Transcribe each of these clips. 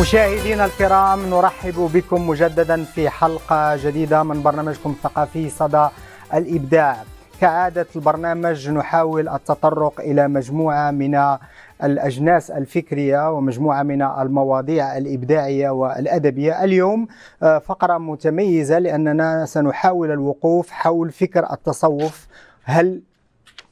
مشاهدينا الكرام نرحب بكم مجددا في حلقة جديدة من برنامجكم الثقافي صدى الإبداع كعادة البرنامج نحاول التطرق إلى مجموعة من الأجناس الفكرية ومجموعة من المواضيع الإبداعية والأدبية اليوم آه، فقرة متميزة لأننا سنحاول الوقوف حول فكر التصوف هل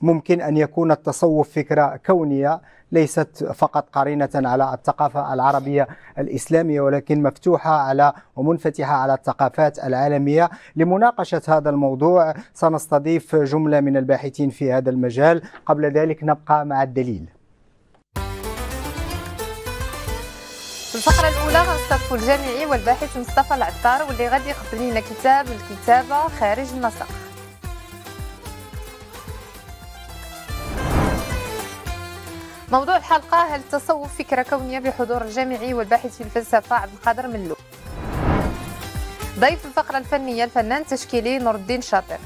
ممكن أن يكون التصوف فكرة كونية ليست فقط قرينة على الثقافة العربية الإسلامية ولكن مفتوحة على ومنفتحة على الثقافات العالمية لمناقشة هذا الموضوع سنستضيف جملة من الباحثين في هذا المجال قبل ذلك نبقى مع الدليل في الفقرة الأولى غنستضيف الجامعي والباحث مصطفى العطار واللي غادي يقدم لنا كتاب الكتابة خارج النسق موضوع الحلقة هل التصوف فكرة كونية بحضور الجامعي والباحث في الفلسفة عبد القادر ملو ضيف الفقرة الفنية الفنان التشكيلي نور الدين شاطر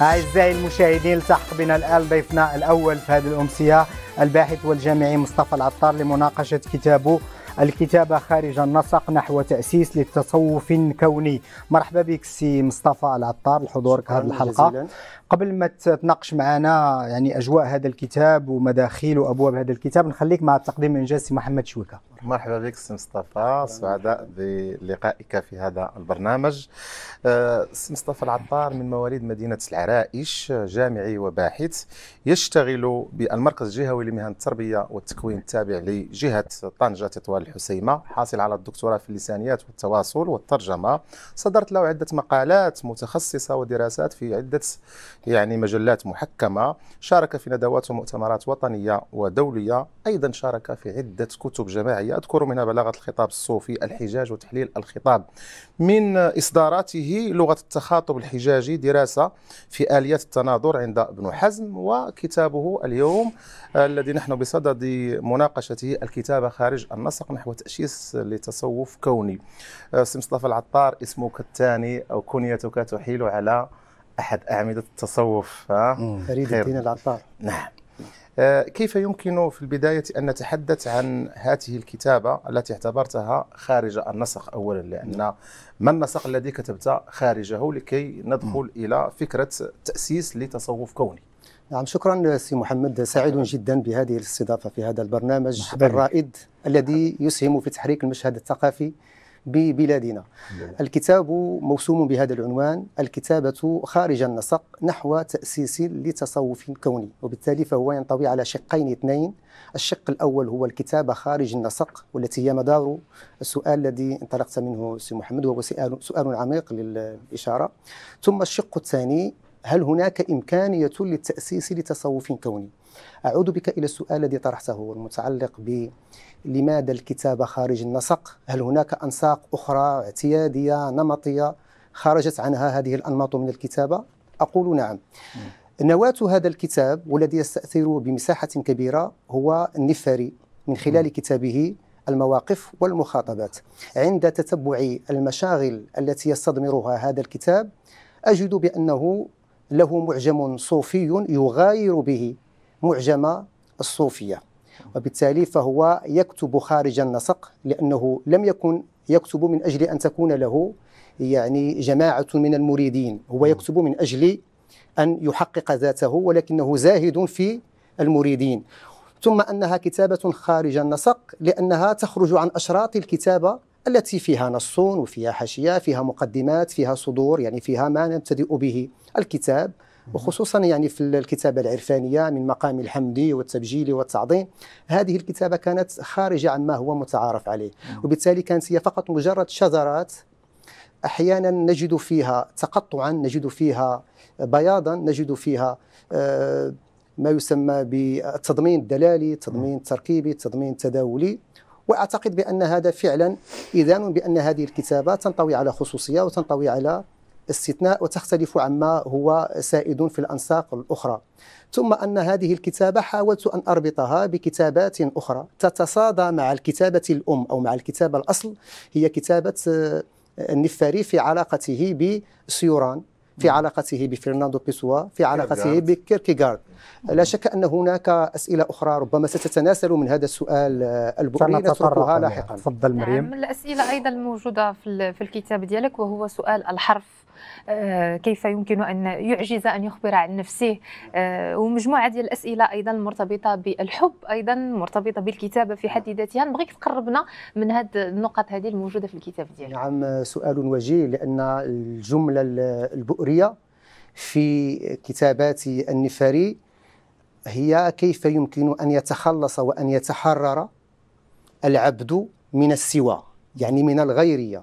أعزائي المشاهدين التحق بنا الآن ضيفنا الأول في هذه الأمسية الباحث والجامعي مصطفى العطار لمناقشة كتابه الكتابة خارج النسق نحو تأسيس للتصوف كوني مرحبا بك سي مصطفى العطار لحضورك هذه الحلقة جزيلا. قبل ما تناقش معنا يعني أجواء هذا الكتاب ومداخيل وأبواب هذا الكتاب نخليك مع التقديم من جاسي محمد شويكة مرحبا بك سي مصطفى سعداء بلقائك في هذا البرنامج آه، سي مصطفى العطار من مواليد مدينة العرائش جامعي وباحث يشتغل بالمركز الجهوي لمهن التربية والتكوين التابع لجهة طنجة تطوال الحسيمة حاصل على الدكتوراه في اللسانيات والتواصل والترجمة صدرت له عدة مقالات متخصصة ودراسات في عدة يعني مجلات محكمة شارك في ندوات ومؤتمرات وطنية ودولية أيضا شارك في عدة كتب جماعية أذكر منها بلاغة الخطاب الصوفي الحجاج وتحليل الخطاب من إصداراته لغة التخاطب الحجاجي دراسة في آليات التناظر عند ابن حزم وكتابه اليوم الذي نحن بصدد مناقشته الكتابة خارج النسق نحو تأسيس لتصوف كوني آه، سي مصطفى العطار اسمك الثاني أو كنيتك تحيل على أحد أعمدة التصوف آه، فريد الدين العطار نعم آه، كيف يمكن في البداية أن نتحدث عن هذه الكتابة التي اعتبرتها خارج النسق أولا لأن ما النسق الذي كتبت خارجه لكي ندخل إلى فكرة تأسيس لتصوف كوني نعم شكرا سي محمد سعيد جدا بهذه الاستضافه في هذا البرنامج الرائد الذي يسهم في تحريك المشهد الثقافي ببلادنا الكتاب موسوم بهذا العنوان الكتابة خارج النسق نحو تأسيس لتصوف كوني وبالتالي فهو ينطوي على شقين اثنين الشق الأول هو الكتابة خارج النسق والتي هي مدار السؤال الذي انطلقت منه سي محمد وهو سؤال, سؤال عميق للإشارة ثم الشق الثاني هل هناك إمكانية للتأسيس لتصوف كوني؟ أعود بك إلى السؤال الذي طرحته المتعلق ب لماذا الكتابة خارج النسق؟ هل هناك أنساق أخرى اعتيادية نمطية خرجت عنها هذه الأنماط من الكتابة؟ أقول نعم نواة هذا الكتاب والذي يستأثر بمساحة كبيرة هو النفاري من خلال كتابه المواقف والمخاطبات عند تتبع المشاغل التي يستضمرها هذا الكتاب أجد بأنه له معجم صوفي يغاير به معجم الصوفية وبالتالي فهو يكتب خارج النسق لأنه لم يكن يكتب من أجل أن تكون له يعني جماعة من المريدين هو يكتب من أجل أن يحقق ذاته ولكنه زاهد في المريدين ثم أنها كتابة خارج النسق لأنها تخرج عن أشراط الكتابة التي فيها نص وفيها حاشية فيها مقدمات فيها صدور يعني فيها ما نبتدئ به الكتاب وخصوصا يعني في الكتابة العرفانية من مقام الحمد والتبجيل والتعظيم هذه الكتابة كانت خارجة عن ما هو متعارف عليه وبالتالي كانت هي فقط مجرد شذرات أحيانا نجد فيها تقطعا نجد فيها بياضا نجد فيها آه، ما يسمى بالتضمين الدلالي التضمين التركيبي التضمين التداولي واعتقد بان هذا فعلا اذان بان هذه الكتابه تنطوي على خصوصيه وتنطوي على استثناء وتختلف عما هو سائد في الانساق الاخرى ثم ان هذه الكتابه حاولت ان اربطها بكتابات اخرى تتصادى مع الكتابه الام او مع الكتابه الاصل هي كتابه آه، النفاري في علاقته بسيوران في علاقته بفرناندو بيسوا في علاقته بكيركيغارد لا شك أن هناك أسئلة أخرى ربما ستتناسل من هذا السؤال البؤري نتطرقها لاحقا تفضل مريم من نعم، الأسئلة أيضا الموجودة في الكتاب ديالك وهو سؤال الحرف آه، كيف يمكن أن يعجز أن يخبر عن نفسه آه، ومجموعة ديال الأسئلة أيضا مرتبطة بالحب أيضا مرتبطة بالكتابة في حد ذاتها نبغيك تقربنا من هذه النقط هذه الموجودة في الكتاب ديالك نعم سؤال وجيه لأن الجملة البؤرية في كتابات النفاري هي كيف يمكن أن يتخلص وأن يتحرر العبد من السوى يعني من الغيريه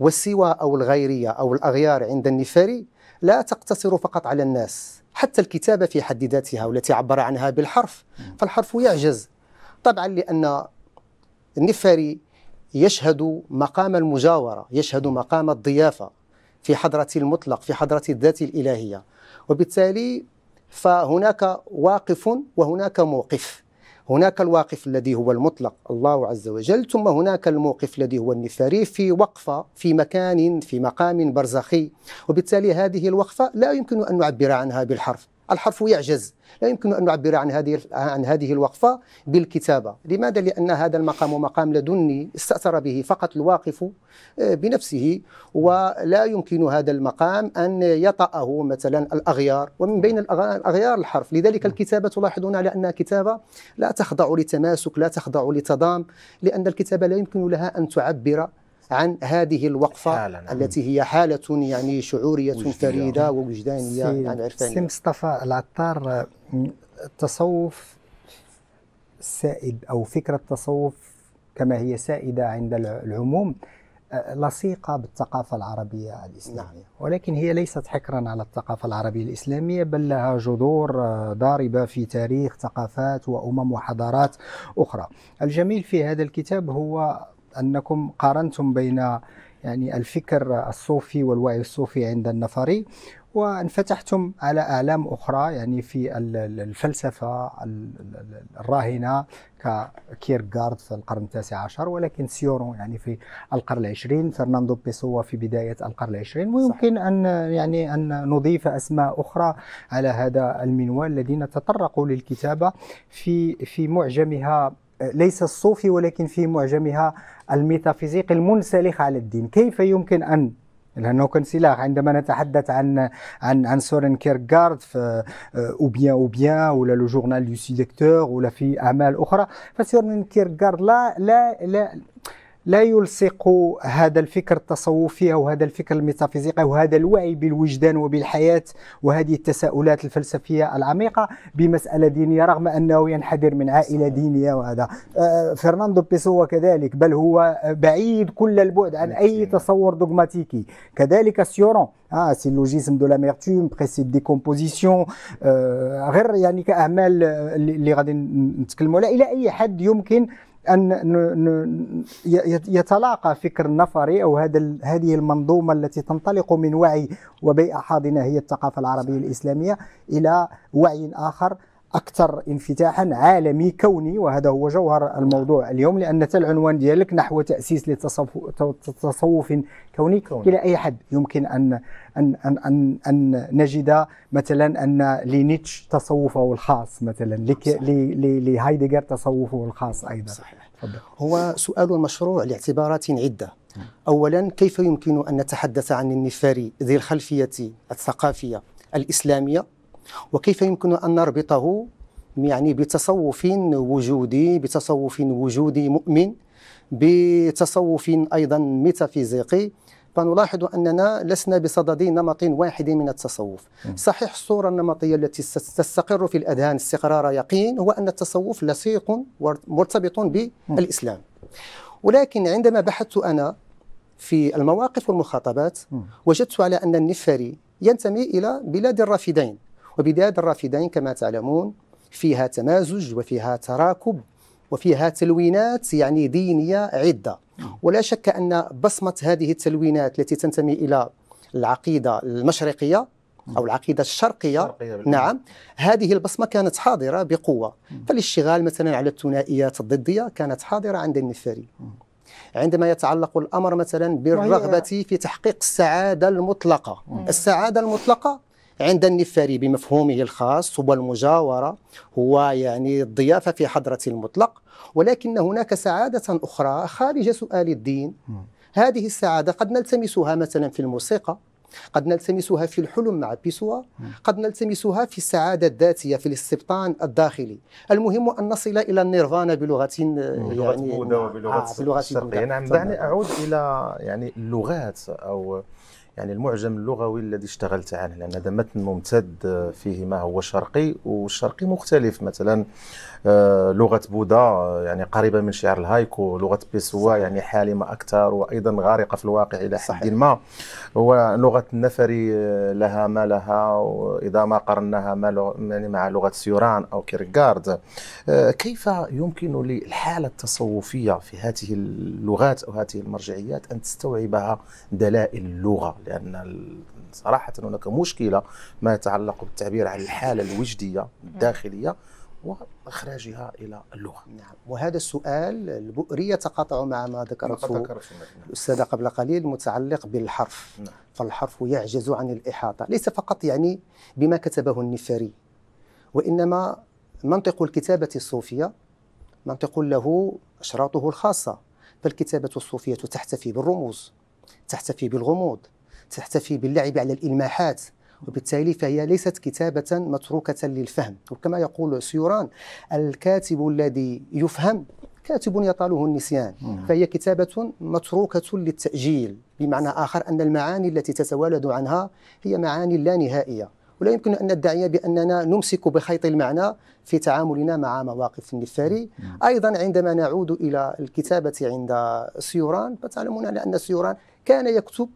والسوى أو الغيرية أو الأغيار عند النفاري لا تقتصر فقط على الناس حتى الكتابة في حد ذاتها والتي عبر عنها بالحرف فالحرف يعجز طبعا لأن النفاري يشهد مقام المجاورة يشهد مقام الضيافة في حضرة المطلق في حضرة الذات الإلهية وبالتالي فهناك واقف وهناك موقف هناك الواقف الذي هو المطلق الله عز وجل ثم هناك الموقف الذي هو النفاري في وقفة في مكان في مقام برزخي وبالتالي هذه الوقفة لا يمكن أن نعبر عنها بالحرف الحرف يعجز لا يمكن أن نعبر عن هذه عن هذه الوقفة بالكتابة لماذا؟ لأن هذا المقام مقام لدني استأثر به فقط الواقف آه، بنفسه ولا يمكن هذا المقام أن يطأه مثلا الأغيار ومن بين الأغيار الحرف لذلك الكتابة تلاحظون على أنها كتابة لا تخضع لتماسك لا تخضع لتضام لأن الكتابة لا يمكن لها أن تعبر عن هذه الوقفة حالة التي هي حالة يعني شعورية فريدة ووجدانية سي يعني عرفانية سي مصطفى العطار التصوف سائد أو فكرة التصوف كما هي سائدة عند العموم آه، لصيقة بالثقافة العربية الإسلامية نعم. ولكن هي ليست حكرا على الثقافة العربية الإسلامية بل لها جذور آه، ضاربة في تاريخ ثقافات وأمم وحضارات أخرى الجميل في هذا الكتاب هو أنكم قارنتم بين يعني الفكر الصوفي والوعي الصوفي عند النفري وانفتحتم على اعلام أخرى يعني في الفلسفة الراهنة ككيرغارد في القرن التاسع عشر ولكن سيورون يعني في القرن العشرين فرناندو بيسوا في بداية القرن العشرين ويمكن صح. أن يعني أن نضيف أسماء أخرى على هذا المنوال الذين تطرقوا للكتابة في في معجمها ليس الصوفي ولكن في معجمها الميتافيزيقي المنسلخ على الدين كيف يمكن أن لانه كان سلاح عندما نتحدث عن عن عن سورن في او بيان او بيان ولا لو جورنال دو سيديكتور ولا في اعمال اخرى فسورن كيركارد لا لا لا لا يلصق هذا الفكر التصوفي او هذا الفكر الميتافيزيقي او هذا الوعي بالوجدان وبالحياه وهذه التساؤلات الفلسفيه العميقه بمساله دينيه رغم انه ينحدر من عائله دينيه وهذا آه، فرناندو بيسو كذلك بل هو بعيد كل البعد عن نعم، اي تصور دوغماتيكي كذلك سيورون اه سيلوجيزم دو لاميرتوم بريسيد ديكومبوزيسيون آه غير يعني كاعمال اللي غادي نتكلموا عليها الى اي حد يمكن ان يتلاقى فكر النفري او هذا هذه المنظومه التي تنطلق من وعي وبيئه حاضنه هي الثقافه العربيه الاسلاميه الى وعي اخر اكثر انفتاحا عالمي كوني وهذا هو جوهر الموضوع نعم. اليوم لان انت العنوان ديالك نحو تاسيس لتصوف كوني كوني الى اي حد يمكن ان ان ان ان, أن نجد مثلا ان لنيتش تصوفه الخاص مثلا لهايدغر تصوفه الخاص ايضا صحيح فضل. هو سؤال المشروع لاعتبارات عده نعم. اولا كيف يمكن ان نتحدث عن النفاري ذي الخلفيه الثقافيه الاسلاميه وكيف يمكن أن نربطه يعني بتصوف وجودي بتصوف وجودي مؤمن بتصوف أيضا ميتافيزيقي فنلاحظ أننا لسنا بصدد نمط واحد من التصوف صحيح الصورة النمطية التي تستقر في الأذهان استقرار يقين هو أن التصوف لصيق مرتبط بالإسلام ولكن عندما بحثت أنا في المواقف والمخاطبات وجدت على أن النفري ينتمي إلى بلاد الرافدين وبداد الرافدين كما تعلمون فيها تمازج وفيها تراكب وفيها تلوينات يعني دينية عدة ولا شك أن بصمة هذه التلوينات التي تنتمي إلى العقيدة المشرقية أو العقيدة الشرقية نعم هذه البصمة كانت حاضرة بقوة فالاشتغال مثلا على الثنائيات الضدية كانت حاضرة عند النفاري عندما يتعلق الأمر مثلا بالرغبة في تحقيق السعادة المطلقة السعادة المطلقة عند النفاري بمفهومه الخاص هو المجاورة هو يعني الضيافة في حضرة المطلق ولكن هناك سعادة أخرى خارج سؤال الدين هذه السعادة قد نلتمسها مثلا في الموسيقى قد نلتمسها في الحلم مع بيسوا قد نلتمسها في السعادة الذاتية في الاستبطان الداخلي المهم أن نصل إلى النيرفانا بلغة آه، بلغة بلغة, يعني، بودا وبلغة آه الشرقية نعم دعني أعود إلى يعني اللغات أو يعني المعجم اللغوي الذي اشتغلت عنه لان هذا متن ممتد آه، فيه ما هو شرقي والشرقي مختلف مثلا آه، لغه بودا آه، يعني قريبه من شعر الهايكو لغه بيسوا يعني حالمه اكثر وايضا غارقه في الواقع الى حد ما ولغه النفري لها ما لها اذا ما قرناها ما يعني مع لغه سيوران او كيرغارد كيف يمكن للحاله التصوفيه في هذه اللغات او هذه المرجعيات ان تستوعبها دلائل اللغه لان صراحه هناك مشكله ما يتعلق بالتعبير عن الحاله الوجديه نعم. الداخليه واخراجها الى اللغه. نعم وهذا السؤال البؤري يتقاطع مع ما ذكرته الاستاذه قبل قليل متعلق بالحرف نعم. فالحرف يعجز عن الاحاطه ليس فقط يعني بما كتبه النفاري وانما منطق الكتابه الصوفيه منطق له اشراطه الخاصه فالكتابه الصوفيه تحتفي بالرموز تحتفي بالغموض تحتفي باللعب على الإلماحات وبالتالي فهي ليست كتابة متروكة للفهم وكما يقول سيوران الكاتب الذي يفهم كاتب يطاله النسيان فهي كتابة متروكة للتأجيل بمعنى آخر أن المعاني التي تتوالد عنها هي معاني لا نهائية ولا يمكن أن ندعي بأننا نمسك بخيط المعنى في تعاملنا مع مواقف النفاري أيضا عندما نعود إلى الكتابة عند سيوران فتعلمون أن سيوران كان يكتب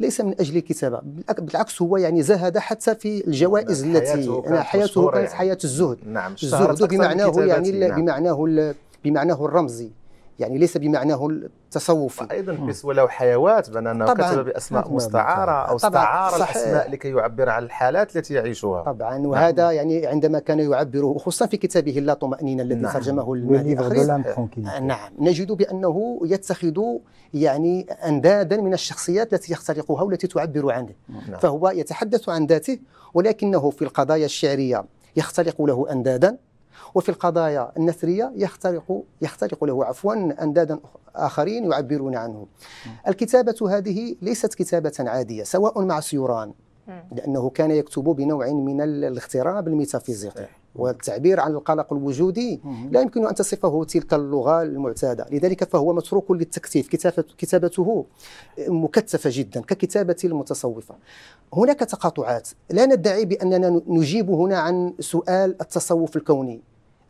ليس من اجل الكتابه بالعكس هو يعني زهد حتى في الجوائز نعم، التي كانت حياته كانت يعني. حياه الزهد نعم الزهد بمعناه يعني نعم. بمعناه الرمزي يعني ليس بمعناه التصوفي ايضا ولو حيوات بانه كتب باسماء مستعاره او استعار الاسماء لكي يعبر عن الحالات التي يعيشها طبعا نعم. وهذا نعم. يعني عندما كان يعبر خصوصا في كتابه لا طمانينه الذي نعم. ترجمه المهدي آه، نعم نجد بانه يتخذ يعني اندادا من الشخصيات التي يخترقها والتي تعبر عنه نعم. فهو يتحدث عن ذاته ولكنه في القضايا الشعريه يختلق له اندادا وفي القضايا النثرية يخترق يخترق له عفوا أندادا آخرين يعبرون عنه الكتابة هذه ليست كتابة عادية سواء مع سيوران لأنه كان يكتب بنوع من الاغتراب الميتافيزيقي والتعبير عن القلق الوجودي لا يمكن ان تصفه تلك اللغه المعتاده، لذلك فهو متروك للتكثيف، كتابته مكثفه جدا ككتابه المتصوفه. هناك تقاطعات، لا ندعي باننا نجيب هنا عن سؤال التصوف الكوني،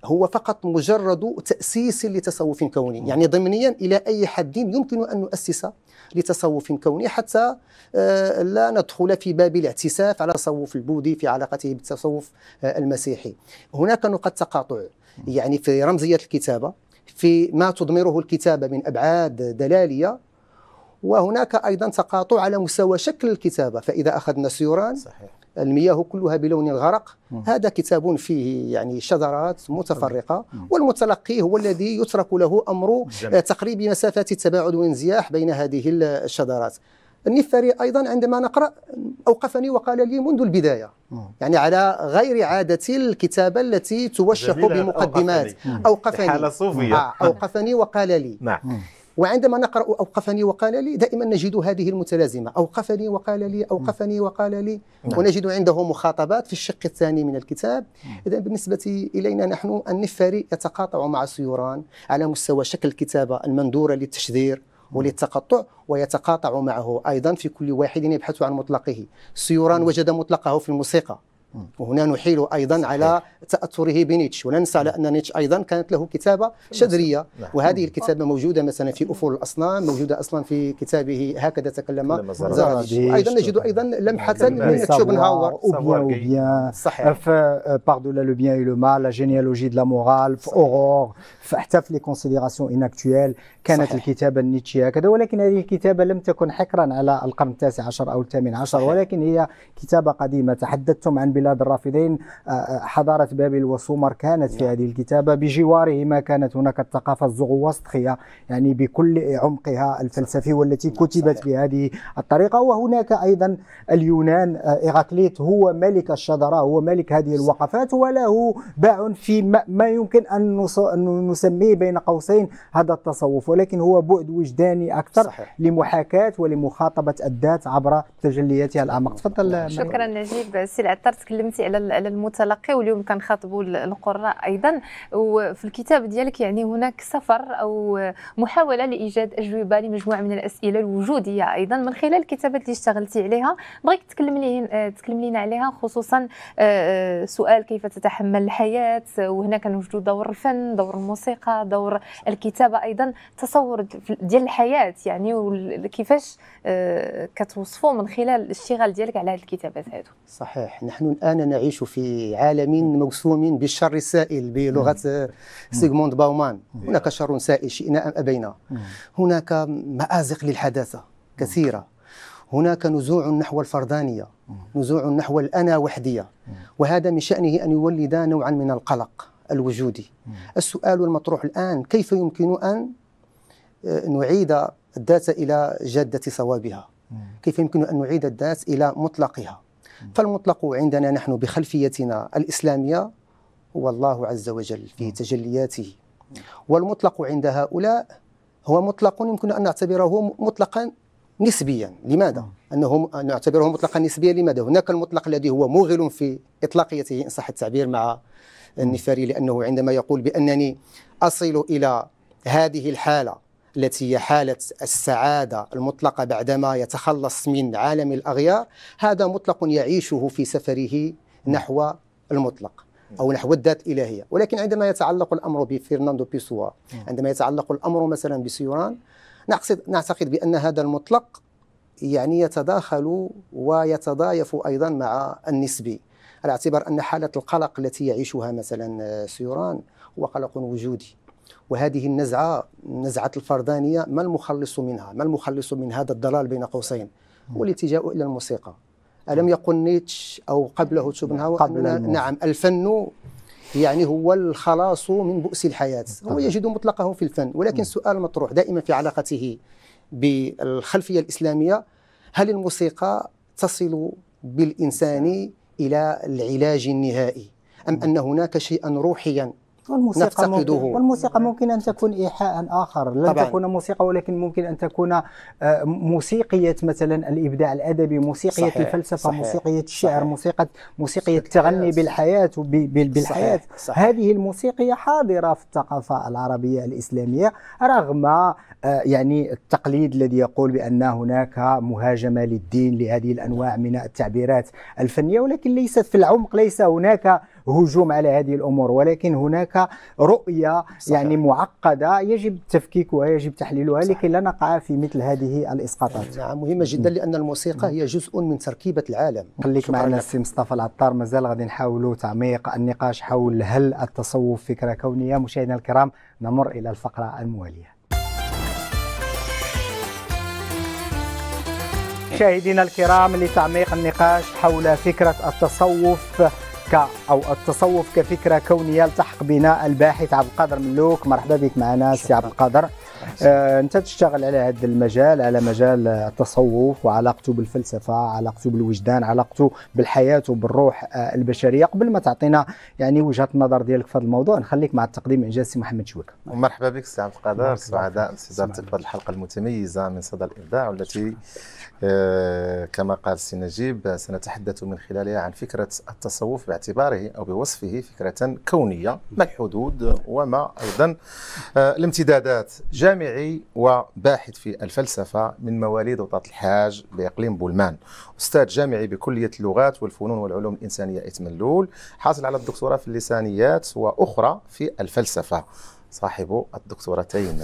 هو فقط مجرد تأسيس لتصوف كوني يعني ضمنيا إلى أي حد يمكن أن نؤسس لتصوف كوني حتى آه، لا ندخل في باب الاعتساف على التصوف البوذي في علاقته بالتصوف آه، المسيحي هناك نقط تقاطع يعني في رمزية الكتابة في ما تضمره الكتابة من أبعاد دلالية وهناك أيضا تقاطع على مستوى شكل الكتابة فإذا أخذنا سيوران صحيح. المياه كلها بلون الغرق هذا كتاب فيه يعني شذرات متفرقة والمتلقي هو الذي يترك له أمر آه، تقريب مسافات التباعد والانزياح بين هذه الشذرات النفاري أيضا عندما نقرأ أوقفني وقال لي منذ البداية يعني على غير عادة الكتابة التي توشح بمقدمات أوقفني, أوقفني آه، أوقفني وقال لي نعم وعندما نقرأ أوقفني وقال لي دائما نجد هذه المتلازمة أوقفني وقال لي أوقفني وقال لي نعم. ونجد عنده مخاطبات في الشق الثاني من الكتاب إذا بالنسبة إلينا نحن النفاري يتقاطع مع سيوران على مستوى شكل الكتابة المندورة للتشذير وللتقطع ويتقاطع معه أيضا في كل واحد يبحث عن مطلقه سيوران وجد مطلقه في الموسيقى وهنا نحيل ايضا على تاثره بنيتش ولا ننسى على نعم. ان نيتش ايضا كانت له كتابه نعم. شذريه نعم. وهذه الكتابه موجوده مثلا في افول الاصنام موجوده اصلا في كتابه هكذا تكلم زرادشت ايضا نجد ايضا لمحه من شوبنهاور صحيح لا لو بيان لو مال لا جينيالوجي دو لا مورال في اورور حتى في لي كونسيديراسيون ان اكتويل كانت الكتابه النيتشيه هكذا ولكن هذه الكتابه لم تكن حكرا على القرن التاسع عشر او الثامن عشر ولكن هي كتابه قديمه تحدثتم عن بلاد الرافدين آه، آه، حضارة بابل وسومر كانت في هذه الكتابة بجوارهما كانت هناك الثقافة الزغوسطخية يعني بكل عمقها الفلسفي والتي كتبت بهذه الطريقة وهناك أيضا اليونان آه، إغاكليت هو ملك الشجرة هو ملك هذه الوقفات وله باع في ما يمكن أن نسميه بين قوسين هذا التصوف ولكن هو بعد وجداني أكثر صحيح. لمحاكاة ولمخاطبة الذات عبر تجلياتها الأعمق تفضل شكرا نجيب سي العطرت تكلمتي على المتلقي واليوم كنخاطبوا القراء ايضا وفي الكتاب ديالك يعني هناك سفر او محاوله لايجاد اجوبه لمجموعه من الاسئله الوجوديه ايضا من خلال الكتابات اللي اشتغلتي عليها بغيت تكلم لي تكلم لينا عليها خصوصا آه، آه، سؤال كيف تتحمل الحياه وهنا كنوجدوا دور الفن دور الموسيقى دور الكتابه ايضا تصور ديال الحياه يعني وكيفاش آه، كتوصفوا من خلال الاشتغال ديالك على هذه الكتابات هذو صحيح نحن الان نعيش في عالم موسوم بالشر السائل بلغة سيغموند باومان هناك شر سائل شئنا أم أبينا هناك مآزق للحداثة كثيرة هناك نزوع نحو الفردانية نزوع نحو الأنا وحدية وهذا من شأنه أن يولد نوعا من القلق الوجودي السؤال المطروح الآن كيف يمكن أن آه، نعيد الذات إلى جادة صوابها كيف يمكن أن نعيد الذات إلى مطلقها فالمطلق عندنا نحن بخلفيتنا الإسلامية هو الله عز وجل في تجلياته والمطلق عند هؤلاء هو مطلق يمكن أن نعتبره مطلقا نسبيا لماذا؟ أنه نعتبره مطلقا نسبيا لماذا؟ هناك المطلق الذي هو موغل في إطلاقيته إن صح التعبير مع النفاري لأنه عندما يقول بأنني أصل إلى هذه الحالة التي هي حالة السعادة المطلقة بعدما يتخلص من عالم الأغيار هذا مطلق يعيشه في سفره نحو المطلق أو نحو الذات الإلهية ولكن عندما يتعلق الأمر بفرناندو بيسوا عندما يتعلق الأمر مثلا بسيوران نعتقد, نعتقد بأن هذا المطلق يعني يتداخل ويتضايف أيضا مع النسبي على اعتبار أن حالة القلق التي يعيشها مثلا سيوران هو قلق وجودي وهذه النزعة نزعة الفردانية ما المخلص منها ما المخلص من هذا الضلال بين قوسين هو نعم. الالتجاء إلى الموسيقى ألم يقل نيتش أو قبله شوبنهاور نعم، قبل نعم الفن يعني هو الخلاص من بؤس الحياة نعم. هو يجد مطلقه في الفن ولكن السؤال المطروح دائما في علاقته بالخلفية الإسلامية هل الموسيقى تصل بالإنسان إلى العلاج النهائي أم أن هناك شيئا روحيا والموسيقى ممكن والموسيقى ممكن ان تكون ايحاء اخر لن طبعاً. تكون موسيقى ولكن ممكن ان تكون آه، موسيقيه مثلا الابداع الادبي موسيقيه صحيح. الفلسفه صحيح. موسيقيه الشعر صحيح. موسيقى موسيقيه التغني بالحياه بالحياه صحيح. صحيح. هذه الموسيقيه حاضره في الثقافه العربيه الاسلاميه رغم آه، يعني التقليد الذي يقول بان هناك مهاجمه للدين لهذه الانواع من التعبيرات الفنيه ولكن ليست في العمق ليس هناك هجوم على هذه الامور ولكن هناك رؤيه صحيح. يعني معقده يجب تفكيكها يجب تحليلها لكي لا نقع في مثل هذه الاسقاطات نعم مهمه جدا لان الموسيقى هي جزء من تركيبه العالم خليك معنا السي مصطفى العطار مازال غادي نحاولوا تعميق النقاش حول هل التصوف فكره كونيه مشاهدينا الكرام نمر الى الفقره المواليه مشاهدينا الكرام لتعميق النقاش حول فكرة التصوف ك او التصوف كفكره كونيه التحق بنا الباحث عبد القادر ملوك مرحبا بك معنا سي عبد القادر آه انت تشتغل على هذا المجال على مجال التصوف وعلاقته بالفلسفه علاقته بالوجدان علاقته بالحياه وبالروح آه البشريه قبل ما تعطينا يعني وجهه النظر ديالك في هذا الموضوع نخليك مع التقديم انجاز سي محمد شويك مرحبا بك سي عبد القادر سعداء استضافتك في هذه الحلقه المتميزه من صدى الابداع والتي شكرا. آه، كما قال السي نجيب سنتحدث من خلالها عن فكرة التصوف باعتباره أو بوصفه فكرة كونية ما الحدود وما أيضا آه، الامتدادات جامعي وباحث في الفلسفة من مواليد وطاط الحاج بإقليم بولمان أستاذ جامعي بكلية اللغات والفنون والعلوم الإنسانية إتملول حاصل على الدكتوراه في اللسانيات وأخرى في الفلسفة صاحب الدكتورتين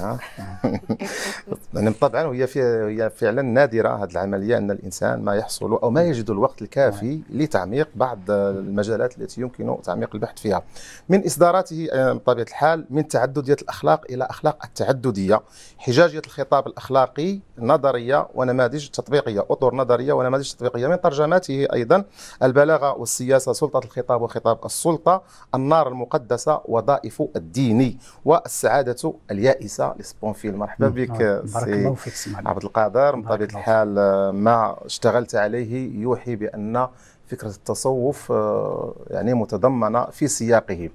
يعني طبعا وهي هي فعلا نادره هذه العمليه ان الانسان ما يحصل او ما يجد الوقت الكافي لتعميق بعض المجالات التي يمكن تعميق البحث فيها من اصداراته آه، بطبيعه الحال من تعدديه الاخلاق الى اخلاق التعدديه حجاجيه الخطاب الاخلاقي نظريه ونماذج تطبيقيه اطر نظريه ونماذج تطبيقيه من ترجماته ايضا البلاغه والسياسه سلطه الخطاب وخطاب السلطه النار المقدسه وظائف الديني و السعادة اليائسة لسبون فيلم مرحبا بك نعم. سي عبد القادر بطبيعة الحال ما اشتغلت عليه يوحي بأن فكرة التصوف آه، يعني متضمنة في سياقه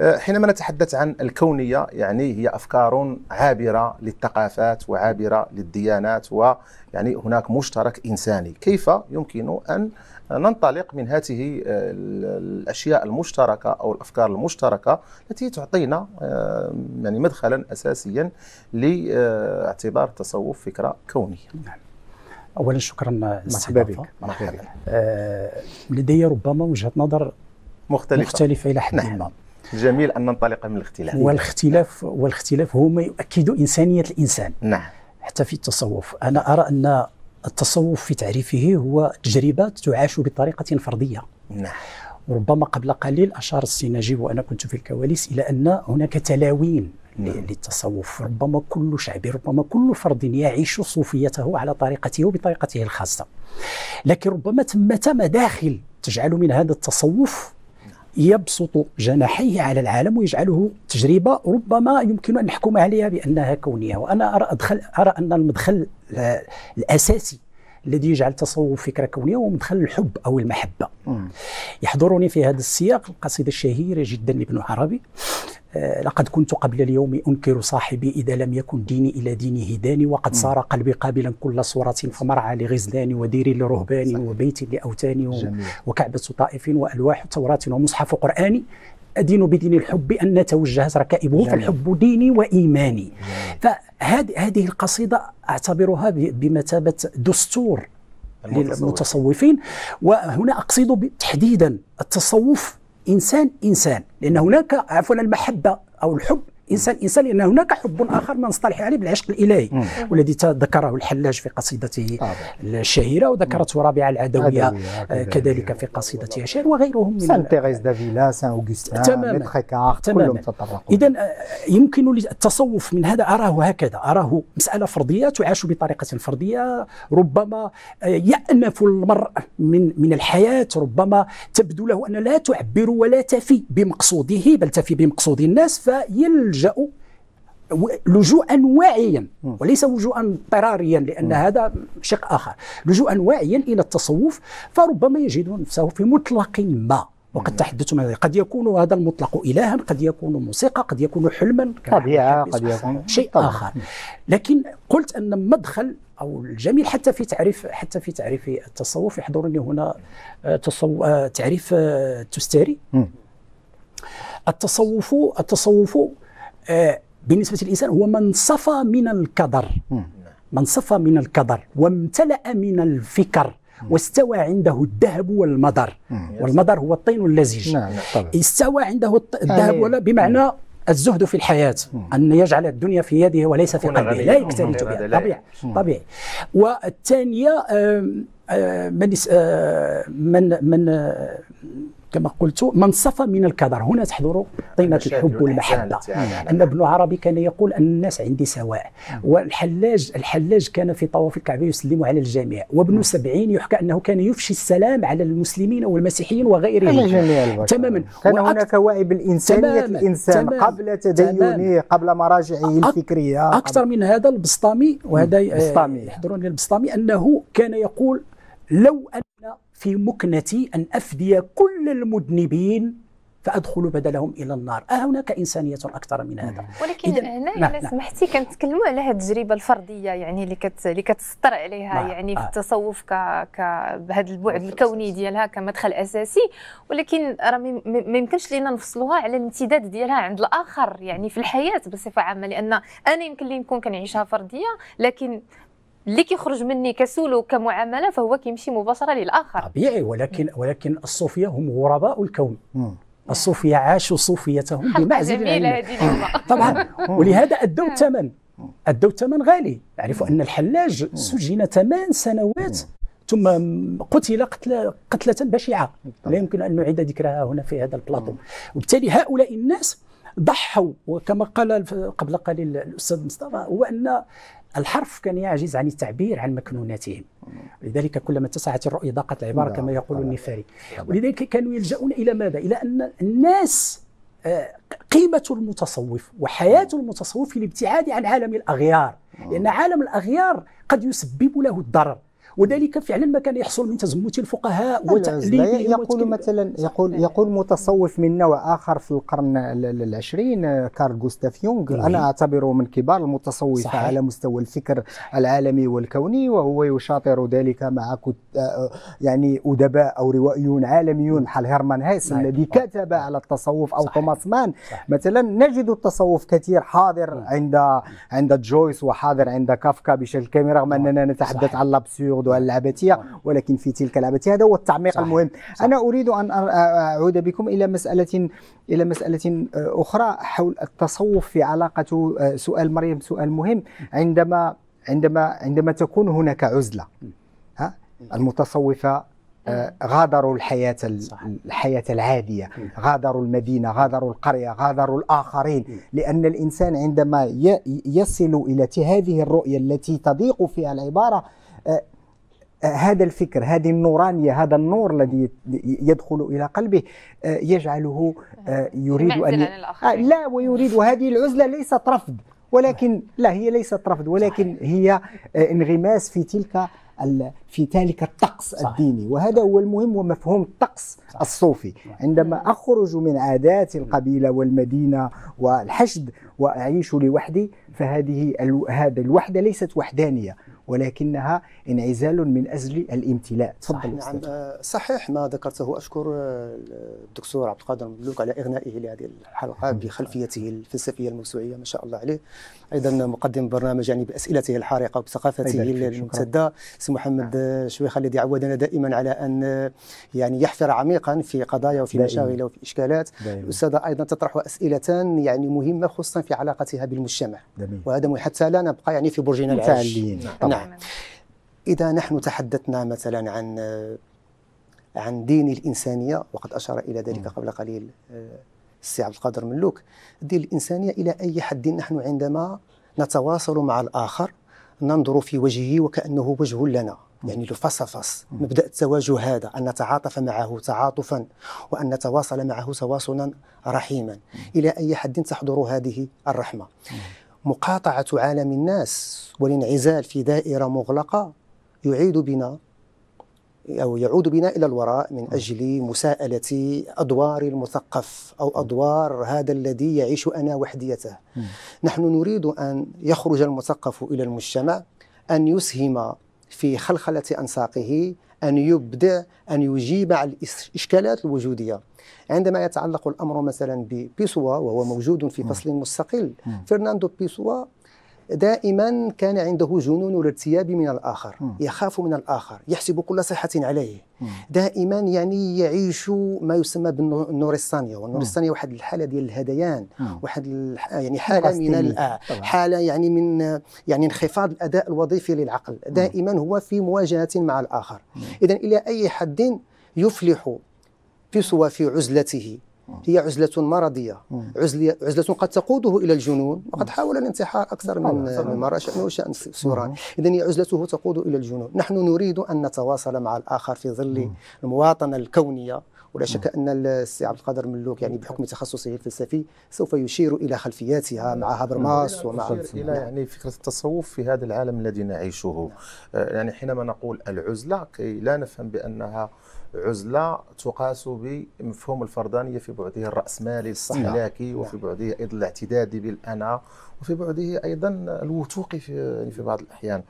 آه، حينما نتحدث عن الكونية يعني هي أفكار عابرة للثقافات وعابرة للديانات ويعني هناك مشترك إنساني كيف يمكن أن ننطلق من هذه آه، الاشياء المشتركه او الافكار المشتركه التي تعطينا آه، يعني مدخلا اساسيا لاعتبار التصوف فكره كونيه. نعم. اولا شكرا مرحبا بك مرحبا آه، لدي ربما وجهه نظر مختلفه مختلفه الى حد نعم. ما جميل ان ننطلق من الاختلاف والاختلاف والاختلاف هو ما يؤكد انسانيه الانسان نعم حتى في التصوف انا ارى ان التصوف في تعريفه هو تجربة تعاش بطريقة فردية نعم وربما قبل قليل أشار السيناجي وأنا كنت في الكواليس إلى أن هناك تلاوين نعم. للتصوف ربما كل شعبي ربما كل فرد يعيش صوفيته على طريقته وبطريقته الخاصة لكن ربما ثمة مداخل تجعل من هذا التصوف يبسط جناحيه على العالم ويجعله تجربة ربما يمكن أن نحكم عليها بأنها كونية وأنا أرى, أدخل أرى أن المدخل الأساسي الذي يجعل تصوف فكره كونيه ومدخل الحب او المحبه. يحضرني في هذا السياق القصيده الشهيره جدا لابن عربي آه، لقد كنت قبل اليوم أنكر صاحبي إذا لم يكن ديني إلى دينه هداني وقد صار قلبي قابلا كل صورة فمرعى لغزلان ودير لرهبان وبيت لأوتان وكعبة طائف وألواح توراة ومصحف قرآني أدين بدين الحب أن توجهت ركائبه جميل. فالحب ديني وإيماني فهذه القصيدة أعتبرها بمثابة دستور للمتصوفين وهنا أقصد تحديدا التصوف إنسان إنسان لأن هناك عفوا المحبة أو الحب الانسان انسان لان هناك حب اخر ما نصطلح عليه بالعشق الالهي والذي ذكره الحلاج في قصيدته الشهيره وذكرته رابعه العدويه آه، كذلك في قصيدته الشهيرة وغيرهم من سان تيريز دافيلا سان اوغستان تماما تطرقوا اذا آه، يمكن التصوف من هذا اراه هكذا اراه مساله فرديه تعاش بطريقه فرديه ربما آه، يانف المرء من من الحياه ربما تبدو له ان لا تعبر ولا تفي بمقصوده بل تفي بمقصود الناس فيلج يلجأ لجوءا واعيا وليس لجوءا اضطراريا لان هذا شق اخر لجوءا واعيا الى التصوف فربما يجد نفسه في مطلق ما وقد تحدث عن قد يكون هذا المطلق الها قد يكون موسيقى قد يكون حلما طبيعه قد يكون شيء طبيعة. اخر لكن قلت ان مدخل او الجميل حتى في تعريف حتى في تعريف التصوف يحضرني هنا آه، آه، تعريف آه، تستاري التصوف التصوف آه، بالنسبه للانسان هو من صفى من الكدر من صفى من الكدر وامتلأ من الفكر واستوى عنده الذهب والمدر والمدر هو الطين اللزج نعم, نعم، طبعا. استوى عنده الذهب يعني- ولا بمعنى الزهد في الحياة أن يجعل الدنيا في يده وليس في قلبه لا يكترث بها طبيعي طبيعي والثانية من من من كما قلت صفى من الكدر هنا تحضر طينة الحب والمحبة أن ابن عربي كان يقول أن الناس عندي سواء نعم. والحلاج الحلاج كان في طواف الكعبة يسلم على الجميع وابن نعم. سبعين يحكى أنه كان يفشي السلام على المسلمين والمسيحيين وغيرهم تماما كان هناك وعي بالإنسانية تمام الإنسان تمام قبل تدينه قبل مراجعه الفكرية أكثر من هذا البسطامي وهذا يحضرون البسطامي أنه كان يقول لو أن في مكنتي أن أفدي كل المذنبين فادخل بدلهم الى النار اه هناك انسانيه اكثر من هذا ولكن هنا نعم، اذا نعم. سمحتي كنتكلموا على هذه التجربه الفرديه يعني اللي كت اللي كتسطر عليها نعم. يعني في آه. التصوف ك ك بهذا البعد الكوني ديالها كمدخل اساسي ولكن راه ما يمكنش لينا نفصلوها على الامتداد ديالها عند الاخر يعني في الحياه بصفه عامه لان انا يمكن لي نكون كنعيشها فرديه لكن اللي كيخرج مني كسول وكمعامله فهو كيمشي مباشره للاخر طبيعي ولكن ولكن الصوفيه هم غرباء الكون الصوفيه عاشوا صوفيتهم بمعزل عن طبعا ولهذا ادوا الثمن ادوا الثمن غالي اعرف ان الحلاج سجن ثمان سنوات ثم قتل قتلة, قتلة بشعة لا يمكن أن نعيد ذكرها هنا في هذا البلاطو وبالتالي هؤلاء الناس ضحوا وكما قال قبل قليل الأستاذ مصطفى هو أن الحرف كان يعجز عن التعبير عن مكنوناتهم لذلك كلما اتسعت الرؤية ضاقت العبارة كما يقول النفاري ولذلك كانوا يلجؤون إلى ماذا؟ إلى أن الناس آه، قيمة المتصوف وحياة المتصوف في الابتعاد عن عالم الأغيار لأن آه. عالم الأغيار قد يسبب له الضرر وذلك فعلا ما كان يحصل من تزمت الفقهاء وتأليبهم يقول مثلا يقول يقول متصوف من نوع اخر في القرن العشرين آه، كارل جوستاف يونغ إيه. انا اعتبره من كبار المتصوفه على مستوى الفكر العالمي والكوني وهو يشاطر ذلك مع كت... آه، آه، يعني ادباء او روائيون عالميون بحال هيرمان هيس نعم. الذي كتب على التصوف او توماس مان مثلا نجد التصوف كثير حاضر عند عند جويس وحاضر عند كافكا بشكل كامل رغم نعم. اننا نتحدث عن لابسورد على اللعبتية ولكن في تلك اللعبتية هذا هو التعميق صحيح. المهم صحيح. أنا أريد أن أعود بكم إلى مسألة إلى مسألة آه، أخرى حول التصوف في علاقة آه، سؤال مريم سؤال مهم عندما عندما عندما تكون هناك عزلة ها المتصوفة آه، غادروا الحياة الحياة العادية غادروا المدينة غادروا القرية غادروا الآخرين لأن الإنسان عندما يصل إلى هذه الرؤية التي تضيق فيها العبارة آه، هذا الفكر هذه النورانية هذا النور الذي يدخل إلى قلبه آه، يجعله آه، يريد أن لا ويريد وهذه العزلة ليست رفض ولكن نعم. لا هي ليست رفض ولكن هي انغماس في تلك في ذلك الطقس صحيح. الديني وهذا هو المهم ومفهوم الطقس صحيح. الصوفي نعم. عندما أخرج من عادات القبيلة والمدينة والحشد وأعيش لوحدي فهذه هذا الوحدة ليست وحدانية ولكنها انعزال من أجل الامتلاء تفضل صحيح, نعم. آه، صحيح ما ذكرته أشكر آه، الدكتور عبد القادر مملوك على إغنائه لهذه الحلقة بخلفيته الفلسفية الموسوعية ما شاء الله عليه أيضا مقدم برنامج يعني بأسئلته الحارقة وبثقافته الممتدة سي محمد نعم. آه، شويخة الذي عودنا دائما على أن يعني يحفر عميقا في قضايا وفي مشاغل وفي إشكالات الأستاذة أيضا تطرح أسئلة يعني مهمة خصوصا في علاقتها بالمجتمع وهذا حتى لا نبقى يعني في برجنا نعم. نعم إذا نحن تحدثنا مثلا عن آه، عن دين الإنسانية وقد أشار إلى ذلك م. قبل قليل آه، السي عبد القادر ملوك دين الإنسانية إلى أي حد نحن عندما نتواصل مع الآخر ننظر في وجهه وكأنه وجه لنا يعني الفصفص مبدا التواجه هذا ان نتعاطف معه تعاطفا وان نتواصل معه تواصلا رحيما الى اي حد تحضر هذه الرحمه مقاطعة عالم الناس والانعزال في دائرة مغلقة يعيد بنا أو يعود بنا إلى الوراء من أجل مساءلة أدوار المثقف أو أدوار هذا الذي يعيش أنا وحديته نحن نريد أن يخرج المثقف إلى المجتمع أن يسهم في خلخلة أنساقه أن يبدع أن يجيب على الإشكالات الوجودية عندما يتعلق الأمر مثلا ببيسوا وهو موجود في فصل مستقل فرناندو بيسوا دائما كان عنده جنون الارتياب من الآخر يخاف من الآخر يحسب كل صحة عليه دائما يعني يعيش ما يسمى بالنورستانيا والنورستانيا واحد الحاله ديال الهذيان واحد يعني حاله من حاله يعني من يعني انخفاض الاداء الوظيفي للعقل دائما هو في مواجهه مع الاخر اذا الى اي حد يفلح بسوى في عزلته آه. هي عزلة مرضية آه. عزلة قد تقوده إلى الجنون وقد آه. حاول الانتحار أكثر من مرة شأنه شأن سوران إذن هي عزلته تقوده إلى الجنون نحن نريد أن نتواصل مع الآخر في ظل المواطنة الكونية ولا شك ان السي عبد القادر مملوك يعني بحكم تخصصه الفلسفي سوف يشير الى خلفياتها مع هابرماس ومع الى نعم. يعني فكره التصوف في هذا العالم الذي نعيشه يعني حينما نقول العزله كي لا نفهم بانها عزله تقاس بمفهوم الفردانيه في بعده الراسمالي الصحلاكي نعم. وفي بعده ايضا الاعتدادي بالانا وفي بعده ايضا الوثوقي في يعني في بعض الاحيان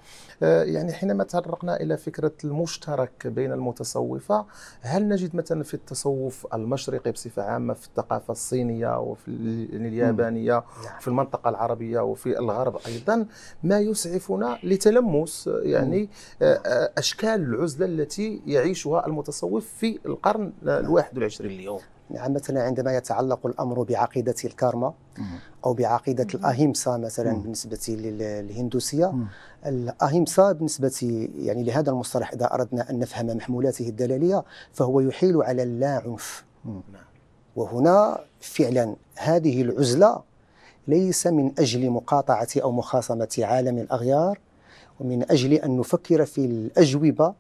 آه، يعني حينما تطرقنا الى فكره المشترك بين المتصوفه هل نجد مثلا في التصوف المشرقي بصفه عامه في الثقافه الصينيه وفي يعني اليابانيه نعم. في المنطقه العربيه وفي الغرب ايضا ما يسعفنا لتلمس يعني آه، آه، اشكال العزله التي يعيشها المتصوف في القرن الواحد والعشرين اليوم يعني مثلا عندما يتعلق الامر بعقيده الكارما او بعقيده الاهيمسا مثلا بالنسبه للهندوسيه الاهيمسا بالنسبه يعني لهذا المصطلح اذا اردنا ان نفهم محمولاته الدلاليه فهو يحيل على اللا عنف نعم. وهنا فعلا هذه العزله ليس من اجل مقاطعه او مخاصمه عالم الاغيار ومن اجل ان نفكر في الاجوبه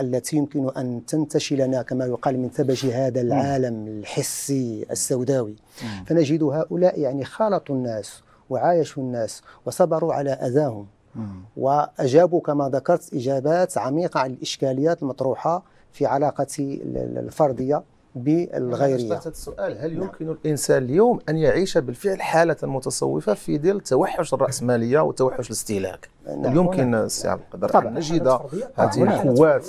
التي يمكن أن تنتشلنا كما يقال من ثبج هذا العالم الحسي السوداوي فنجد هؤلاء يعني خالطوا الناس وعايشوا الناس وصبروا على أذاهم وأجابوا كما ذكرت إجابات عميقة عن الإشكاليات المطروحة في علاقة الفردية يعني بالغيرية السؤال هل يمكن الإنسان اليوم أن يعيش بالفعل حالة متصوفة في ظل توحش الرأسمالية وتوحش الاستهلاك هل نعم، يمكن السي عبد القادر طبعا نجد هذه القوات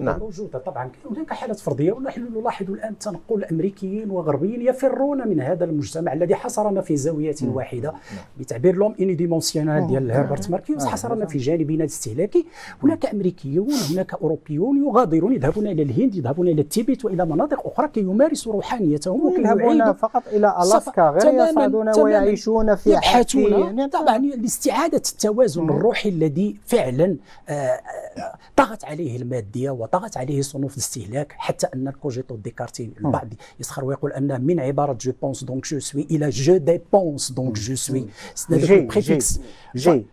نعم. موجودة طبعا هناك حالات فردية ونحن نلاحظ الآن تنقل الأمريكيين وغربيين يفرون من هذا المجتمع الذي حصرنا في زاوية نعم. واحدة نعم. بتعبير لهم إني ديمونسيونال ديال هربرت ماركيوس حصرنا في جانبنا الاستهلاكي هناك أمريكيون هناك أوروبيون يغادرون يذهبون إلى الهند يذهبون إلى التبت وإلى مناطق أخرى الحراك يمارس روحانيتهم يذهبون فقط الى الاسكا غير يصعدون ويعيشون في يبحثون يعني طبعا لاستعاده التوازن الروحي الذي فعلا آه، آه، طغت عليه الماديه وطغت عليه صنوف الاستهلاك حتى ان الكوجيتو ديكارتي البعض يسخر ويقول ان من عباره جو بونس دونك جو سوي الى جو ديبونس دونك جو سوي جي جي جي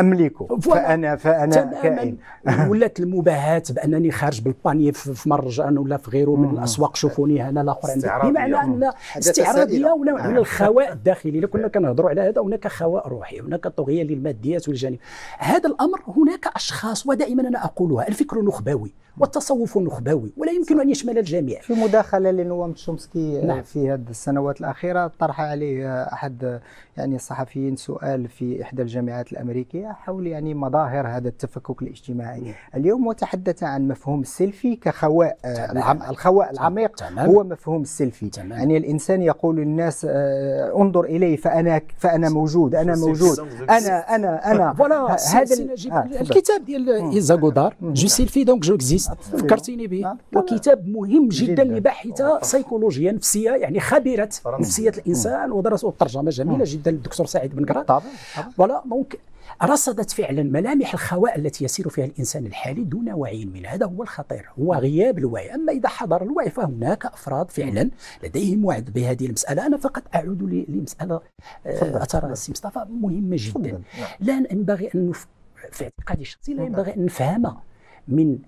املكه فانا فانا كائن ولات المباهات بانني خارج بالباني في مرجان ولا في غيره من الاسواق شوفوني هنا الاخر بمعنى ان استعراضيه ولا من نعم. الخواء الداخلي اللي كنا نعم. كنهضروا على هذا هناك خواء روحي هناك طغيه للماديات والجانب هذا الامر هناك اشخاص ودائما انا اقولها الفكر نخبوي والتصوف نخبوي ولا يمكن أن يشمل الجميع في مداخلة لنوام تشومسكي آه، نعم. في هذه السنوات الأخيرة طرح عليه آه، أحد آه، يعني الصحفيين سؤال في إحدى الجامعات الأمريكية حول يعني مظاهر هذا التفكك الاجتماعي نعم. اليوم وتحدث عن مفهوم السيلفي كخواء العم... الخواء العميق تمام. هو مفهوم السيلفي تمام. يعني الإنسان يقول للناس انظر إليه فأنا فأنا موجود أنا موجود أنا أنا أنا هذا الكتاب ديال إيزاغودار جو سيلفي دونك جو اكزيست النفس فكرتيني به نعم. وكتاب مهم جدا يعني. لباحثه آه. سيكولوجيه نفسيه يعني خبيره نفسيه الانسان ودرسوا الترجمة جميله جدا للدكتور سعيد بن قراد طبعا فوالا دونك رصدت فعلا ملامح الخواء التي يسير فيها الانسان الحالي دون وعي من هذا هو الخطير هو غياب الوعي اما اذا حضر الوعي فهناك افراد فعلا لديهم وعد بهذه المساله انا فقط اعود لمساله اثر آه، السي مصطفى مهمه جدا نعم. لا ينبغي ان في اعتقادي الشخصي لا ينبغي ان نفهمها من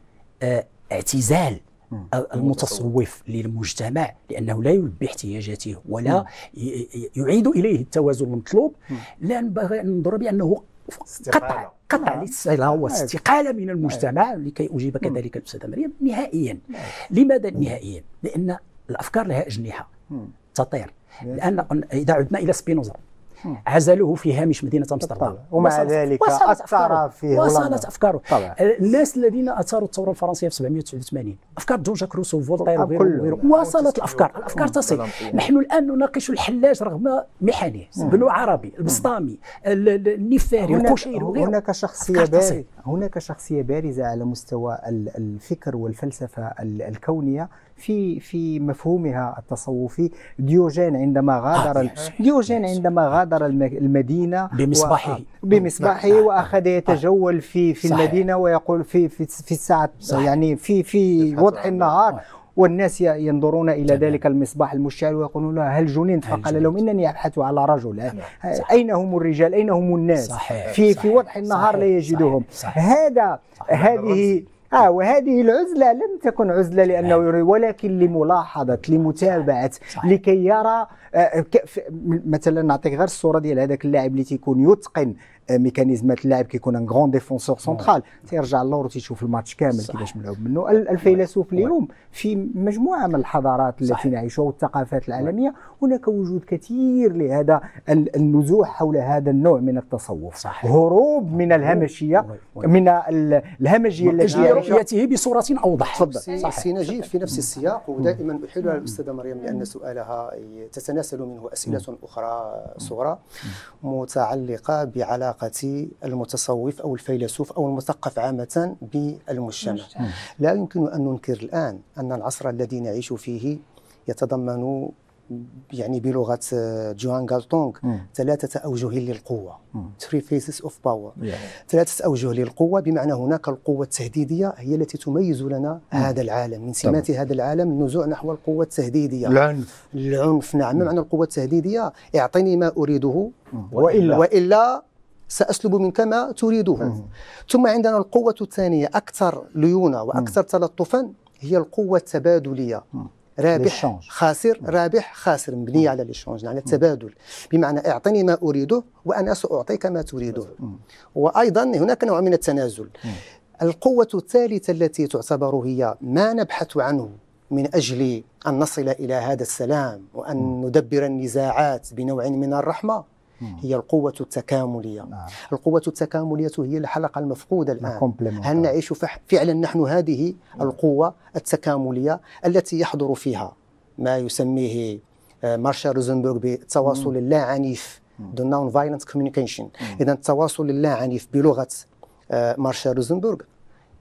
آه، اعتزال المتصوف للمجتمع لانه لا يلبي احتياجاته ولا يعيد اليه التوازن المطلوب لا ينبغي ان ننظر بانه قطع قطع نعم. للصله نعم. واستقاله من نعم. المجتمع لكي اجيب كذلك الاستاذه مريم نهائيا لماذا نهائيا؟ لان الافكار لها اجنحه تطير لان اذا عدنا الى سبينوزا عزلوه في هامش مدينه امستردام ومع ذلك اثر فيه وصلت افكاره طبعا. الناس الذين اثاروا الثوره الفرنسيه في 789 افكار جون جاك روسو فولتير وغيره وصلت الافكار الافكار تصل نحن الان نناقش الحلاج رغم محنه بنو عربي البسطامي النفاري القشير وغيره هناك شخصيه بارزه هناك شخصيه بارزه على مستوى الفكر والفلسفه الكونيه في في مفهومها التصوفي ديوجين عندما غادر ديوجين عندما غادر المدينه بمصباحه و... بمصباحه آه، واخذ يتجول في في المدينه ويقول في في, في الساعه يعني في في وضح النهار آه. والناس ينظرون الى جميل. ذلك المصباح المشعل ويقولون هل جننت فقال لهم انني ابحث على رجل نعم. اين هم الرجال اين هم الناس صحيح. في صحيح. في وضح النهار صحيح. لا يجدهم صحيح. صحيح. هذا صحيح. هذه آه وهذه العزلة لم تكن عزلة لأنه نعم. يري ولكن لملاحظة لمتابعة لكي يرى آه، مثلا نعطيك غير الصورة ديال هذاك اللاعب اللي تيكون يتقن آه، ميكانيزمات اللاعب كيكون ان غون ديفونسور سنترال تيرجع اللور وتيشوف الماتش كامل كيفاش ملعوب منه الفيلسوف نعم. اليوم في مجموعه من الحضارات التي نعيشها والثقافات نعم. العالميه هناك وجود كثير لهذا النزوح حول هذا النوع من التصوف صحيح. هروب من الهمشيه من الهمجيه التي رؤيته بصوره اوضح تفضل سي نجيب في نفس السياق ودائما احيل على الاستاذه مريم لان سؤالها تتناسل منه اسئله اخرى صغرى متعلقه بعلاقه علاقة المتصوف أو الفيلسوف أو المثقف عامة بالمجتمع لا يمكن أن ننكر الآن أن العصر الذي نعيش فيه يتضمن يعني بلغه جوان غالتونغ ثلاثه اوجه للقوه ثري فيسز اوف باور ثلاثه اوجه للقوه بمعنى هناك القوه التهديديه هي التي تميز لنا هذا العالم من سمات هذا العالم النزوع نحو القوه التهديديه العنف العنف نعم معنى القوه التهديديه اعطني ما اريده والا والا سأسلب منك ما تريده ثم عندنا القوة الثانية أكثر ليونة وأكثر تلطفا هي القوة التبادلية رابح خاسر رابح خاسر مبنية على ليشونج على التبادل بمعنى اعطني ما أريده وأنا سأعطيك ما تريده وأيضا هناك نوع من التنازل القوة الثالثة التي تعتبر هي ما نبحث عنه من أجل أن نصل إلى هذا السلام وأن ندبر النزاعات بنوع من الرحمة هي القوة التكاملية نعم. القوة التكاملية هي الحلقة المفقودة نعم، الآن هل نعيش فعلا نحن هذه نعم. القوة التكاملية التي يحضر فيها ما يسميه آه، مارشال روزنبرغ بالتواصل اللاعنيف the non-violent إذا التواصل اللاعنيف بلغة آه، مارشال روزنبرغ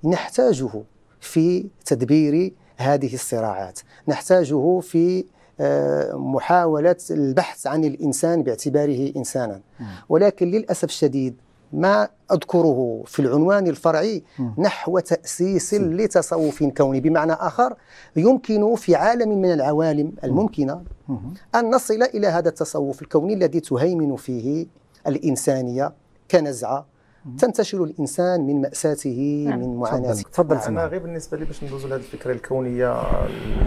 نحتاجه في تدبير هذه الصراعات نحتاجه في محاولة البحث عن الإنسان باعتباره إنسانا ولكن للأسف الشديد ما أذكره في العنوان الفرعي نحو تأسيس لتصوف كوني بمعنى آخر يمكن في عالم من العوالم الممكنة أن نصل إلى هذا التصوف الكوني الذي تهيمن فيه الإنسانية كنزعة تنتشر الانسان من ماساته نعم. من معاناته تفضل انا غير بالنسبه لي باش ندوزوا لهذه الفكره الكونيه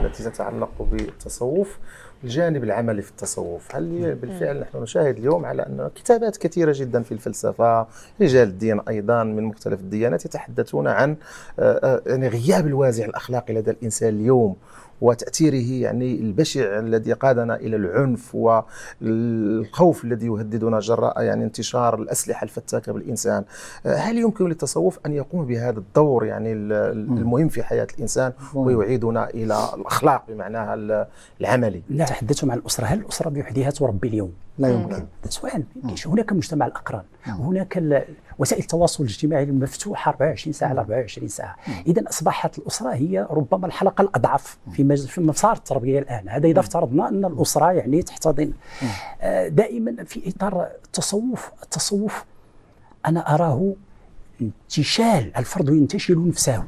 التي تتعلق بالتصوف الجانب العملي في التصوف هل بالفعل نحن نشاهد اليوم على ان كتابات كثيره جدا في الفلسفه رجال الدين ايضا من مختلف الديانات يتحدثون عن آه، آه، يعني غياب الوازع الاخلاقي لدى الانسان اليوم وتأثيره يعني البشع الذي قادنا إلى العنف والخوف الذي يهددنا جراء يعني انتشار الأسلحة الفتاكة بالإنسان آه، هل يمكن للتصوف أن يقوم بهذا الدور يعني المهم في حياة الإنسان ويعيدنا إلى الأخلاق بمعناها العملي لا تحدثوا عن الأسرة هل الأسرة بوحدها تربي اليوم؟ لا يمكن سؤال هناك مجتمع الأقران هناك وسائل التواصل الاجتماعي المفتوحه 24 ساعه على 24 ساعه اذا اصبحت الاسره هي ربما الحلقه الاضعف في في مسار التربيه الان هذا اذا افترضنا ان الاسره يعني تحتضن آه، دائما في اطار التصوف التصوف انا اراه انتشال الفرد ينتشل نفسه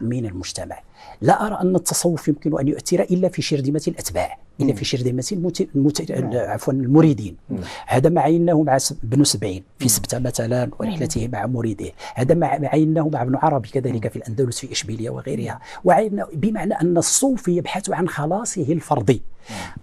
من المجتمع لا أرى أن التصوف يمكن أن يؤثر إلا في شرذمة الأتباع إلا في شرذمة المت... المت... عفوا المريدين هذا ما عيناه مع ابن سبعين في سبتة مثلا ورحلته مع مريده هذا ما عيناه مع ابن عربي كذلك في الأندلس في إشبيلية وغيرها وعيناه بمعنى أن الصوفي يبحث عن خلاصه الفردي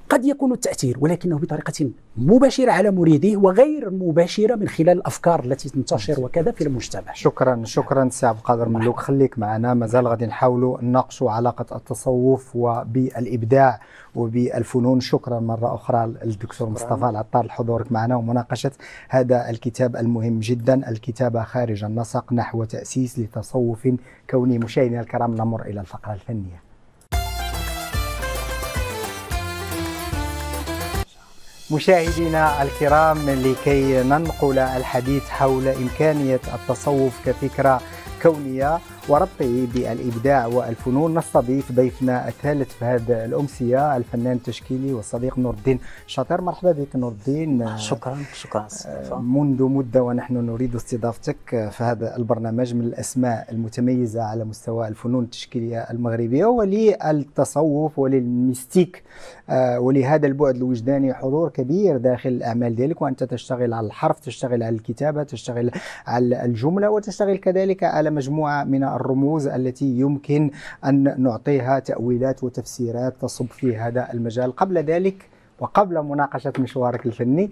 قد يكون التأثير ولكنه بطريقة مباشرة على مريده وغير مباشرة من خلال الأفكار التي تنتشر وكذا في المجتمع شكرا شكرا سي عبد القادر ملوك خليك معنا مازال غادي نحاولوا ناقشوا علاقة التصوف وبالإبداع وبالفنون شكرا مرة أخرى للدكتور مصطفى العطار لحضورك معنا ومناقشة هذا الكتاب المهم جدا الكتابة خارج النسق نحو تأسيس لتصوف كوني مشاهدينا الكرام نمر إلى الفقرة الفنية مشاهدينا الكرام لكي ننقل الحديث حول إمكانية التصوف كفكرة كونية وربطه بالإبداع والفنون نستضيف ضيفنا الثالث في هذه الأمسية الفنان التشكيلي والصديق نور الدين شاطر مرحبا بك نور الدين شكرا شكرا آه، منذ مدة ونحن نريد استضافتك في هذا البرنامج من الأسماء المتميزة على مستوى الفنون التشكيلية المغربية وللتصوف وللميستيك آه، ولهذا البعد الوجداني حضور كبير داخل الأعمال ديالك وأنت تشتغل على الحرف تشتغل على الكتابة تشتغل على الجملة وتشتغل كذلك على مجموعة من الرموز التي يمكن أن نعطيها تأويلات وتفسيرات تصب في هذا المجال قبل ذلك وقبل مناقشة مشوارك الفني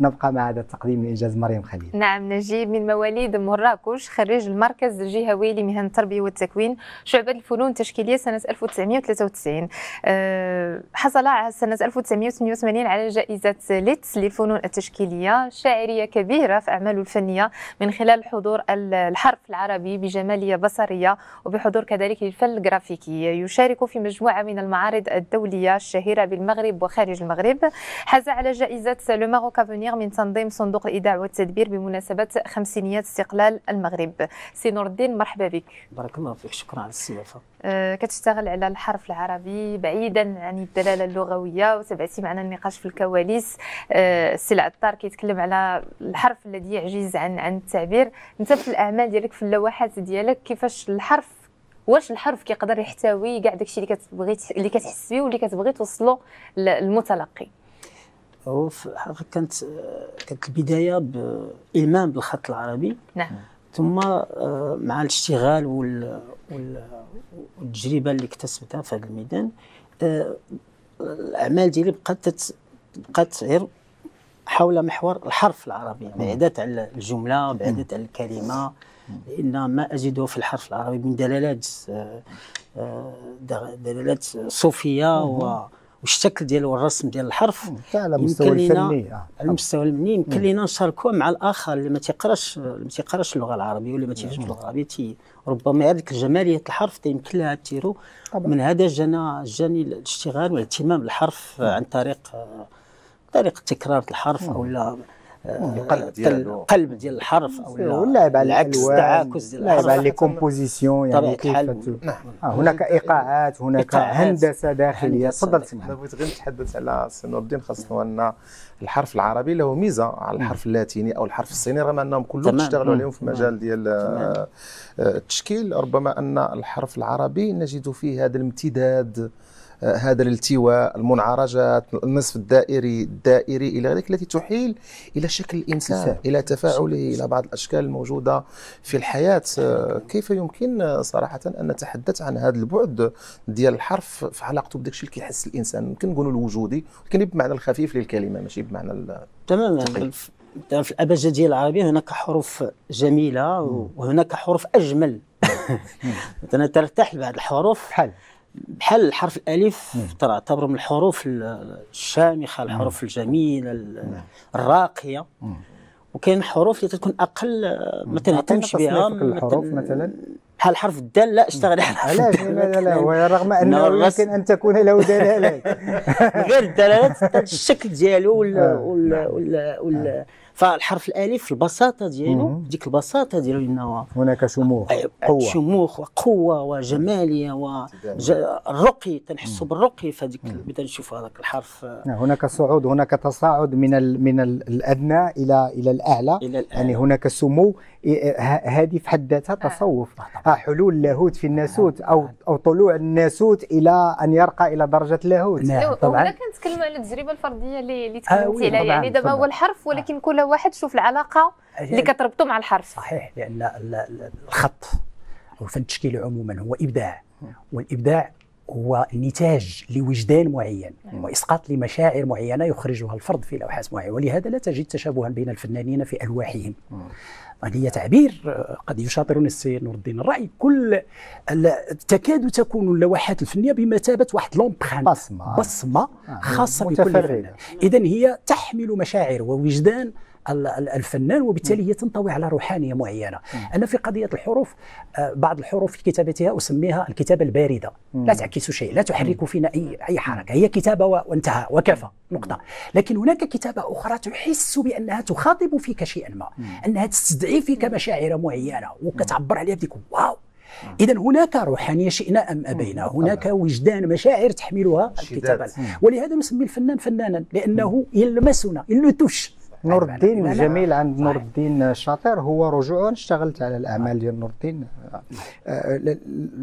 نبقى مع هذا التقديم لإنجاز مريم خليل نعم نجيب من مواليد مراكش خريج المركز الجهوي لمهن التربية والتكوين شعبة الفنون التشكيلية سنة 1993 آه، حصل سنة 1988 على جائزة ليتس للفنون التشكيلية شاعرية كبيرة في أعماله الفنية من خلال حضور الحرف العربي بجمالية بصرية وبحضور كذلك للفن الجرافيكي يشارك في مجموعة من المعارض الدولية الشهيرة بالمغرب وخارج المغرب حاز على جائزة لو ماروكافوني التمنيغ من تنظيم صندوق الإيداع والتدبير بمناسبة خمسينيات استقلال المغرب سي نور الدين مرحبا بك بارك الله فيك شكرا على الاستضافة أه كتشتغل على الحرف العربي بعيدا عن الدلالة اللغوية وتبعتي معنا النقاش في الكواليس أه سي العطار كيتكلم على الحرف الذي يعجز عن عن التعبير انت في الأعمال ديالك في اللوحات ديالك كيفاش الحرف واش الحرف كيقدر يحتوي كاع داكشي اللي كتبغي اللي كتحس بيه واللي كتبغي توصلو للمتلقي ظروف حقيقه كانت كانت البدايه بالمام بالخط العربي نعم ثم آه، مع الاشتغال وال والتجربه اللي اكتسبتها في هذا الميدان آه، الاعمال ديالي بقات بقات غير حول محور الحرف العربي بعدت على الجمله بعدت على الكلمه لان ما اجده في الحرف العربي من دلالات آه، دلالات صوفيه و والشكل ديال والرسم ديال الحرف على المستوى الفني آه، على المستوى الفني يمكن لينا نشاركوها مع الاخر اللي ما تيقراش ما تيقراش اللغه العربيه ولا ما تيفهمش اللغه العربيه تي ربما هذيك جماليه الحرف يمكن لها تيرو من هذا جانا جاني الاشتغال والاهتمام بالحرف عن طريق طريق تكرار الحرف او لا القلب آه، القلب ديال الحرف او اللعب على العكس تعاكس ديال الحرف على لي كومبوزيسيون يعني كيف نعم, آه، نعم. هناك ايقاعات هناك هندسه نعم، داخليه تفضل انا بغيت غير نتحدث على سي نور الدين خاصه ان الحرف العربي له ميزه على الحرف اللاتيني او الحرف الصيني رغم انهم كلهم اشتغلوا عليهم في مجال ديال آه، التشكيل ربما ان الحرف العربي نجد فيه هذا الامتداد هذا الالتواء المنعرجات النصف الدائري الدائري الى ذلك التي تحيل الى شكل الانسان الى تفاعله الى بعض الاشكال الموجوده في الحياه كيف يمكن صراحه ان نتحدث عن هذا البعد ديال الحرف في علاقته بداك الشيء اللي كيحس الانسان يمكن نقولوا الوجودي ولكن بمعنى الخفيف للكلمه ماشي بمعنى تماما في الابجديه العربيه هناك حروف جميله وهناك حروف اجمل مثلا ترتاح لبعض الحروف بحال بحال حرف الالف تعتبر من الحروف الشامخه الحروف الجميله الراقيه وكاين حروف اللي تكون اقل ما تنهتمش بها الحروف مثلا بحال حرف الدال لا اشتغل على حرف علاش لا لا ورغم نعم، انه يمكن ان تكون له دلالات غير الدلالات الشكل ديالو وال آه. نعم. وال وال آه. فالحرف الالف البساطه ديالو ديك البساطه ديالو انه هناك شموخ قوه شموخ وقوه وجماليه والرقي تنحسوا بالرقي فهذيك بدا نشوف هذاك الحرف نعم، هناك صعود هناك تصاعد من ال من ال الادنى الى الى الاعلى, إلى الأعلى. يعني هناك سمو إيه، إيه، هذه في حد ذاتها آه. تصوف آه، آه، حلول اللاهوت في الناسوت او او طلوع الناسوت الى ان يرقى الى درجه اللاهوت نعم، طبعا هنا كنتكلم على التجربه الفرديه اللي تكلمتي عليها يعني دابا هو الحرف ولكن كل واحد شوف العلاقه اللي يعني كتربطه مع الحرف صحيح لان الخط او الفن التشكيلي عموما هو ابداع والابداع هو نتاج لوجدان معين واسقاط لمشاعر معينه يخرجها الفرد في لوحات معينه ولهذا لا تجد تشابها بين الفنانين في الواحهم يعني هي تعبير آه، قد يشاطرني السيد نور الدين الرأي كل تكاد تكون اللوحات الفنيه بمثابه واحد لومبخان بصمه بصمه آه، خاصه بكل فنان اذا هي تحمل مشاعر ووجدان الفنان وبالتالي هي تنطوي على روحانيه معينه انا في قضيه الحروف آه، بعض الحروف في كتابتها اسميها الكتابه البارده لا تعكس شيء لا تحرك فينا اي اي حركه هي كتابه وانتهى وكفى نقطه لكن هناك كتابه اخرى تحس بانها تخاطب فيك شيئا ما انها تستدعي فيك مشاعر معينه وكتعبر عليها بديك واو اذا هناك روحانيه شئنا ام ابينا هناك وجدان مشاعر تحملها الكتابه ولهذا نسمي الفنان فنانا لانه يلمسنا يلتوش طيب، نور الدين الجميل عند نور الدين الشاطر هو رجوع انا اشتغلت على الاعمال ديال نور الدين آه،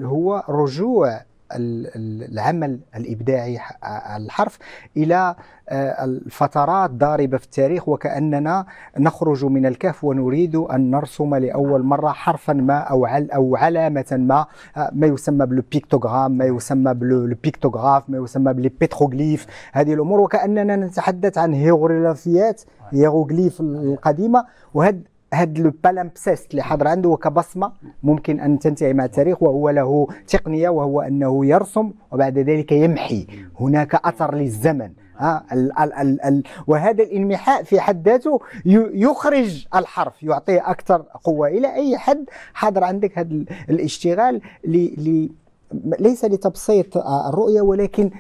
هو رجوع العمل الابداعي على الحرف الى آه، الفترات ضاربه في التاريخ وكاننا نخرج من الكهف ونريد ان نرسم لاول مره حرفا ما او عل او علامه ما آه، ما يسمى بالبيكتوغرام ما يسمى بالبيكتوغراف ما يسمى بالبيتروغليف هذه الامور وكاننا نتحدث عن هيروغليفيات أيوة. هيروغليف القديمه وهذا هذا لو بالامبسيست اللي حاضر عنده كبصمه ممكن ان تنتهي مع التاريخ وهو له تقنيه وهو انه يرسم وبعد ذلك يمحي هناك اثر للزمن ها ال ال ال ال وهذا الانمحاء في حد ذاته يخرج الحرف يعطيه اكثر قوه الى اي حد حاضر عندك هذا الاشتغال لي لي ليس لتبسيط آه، الرؤيه ولكن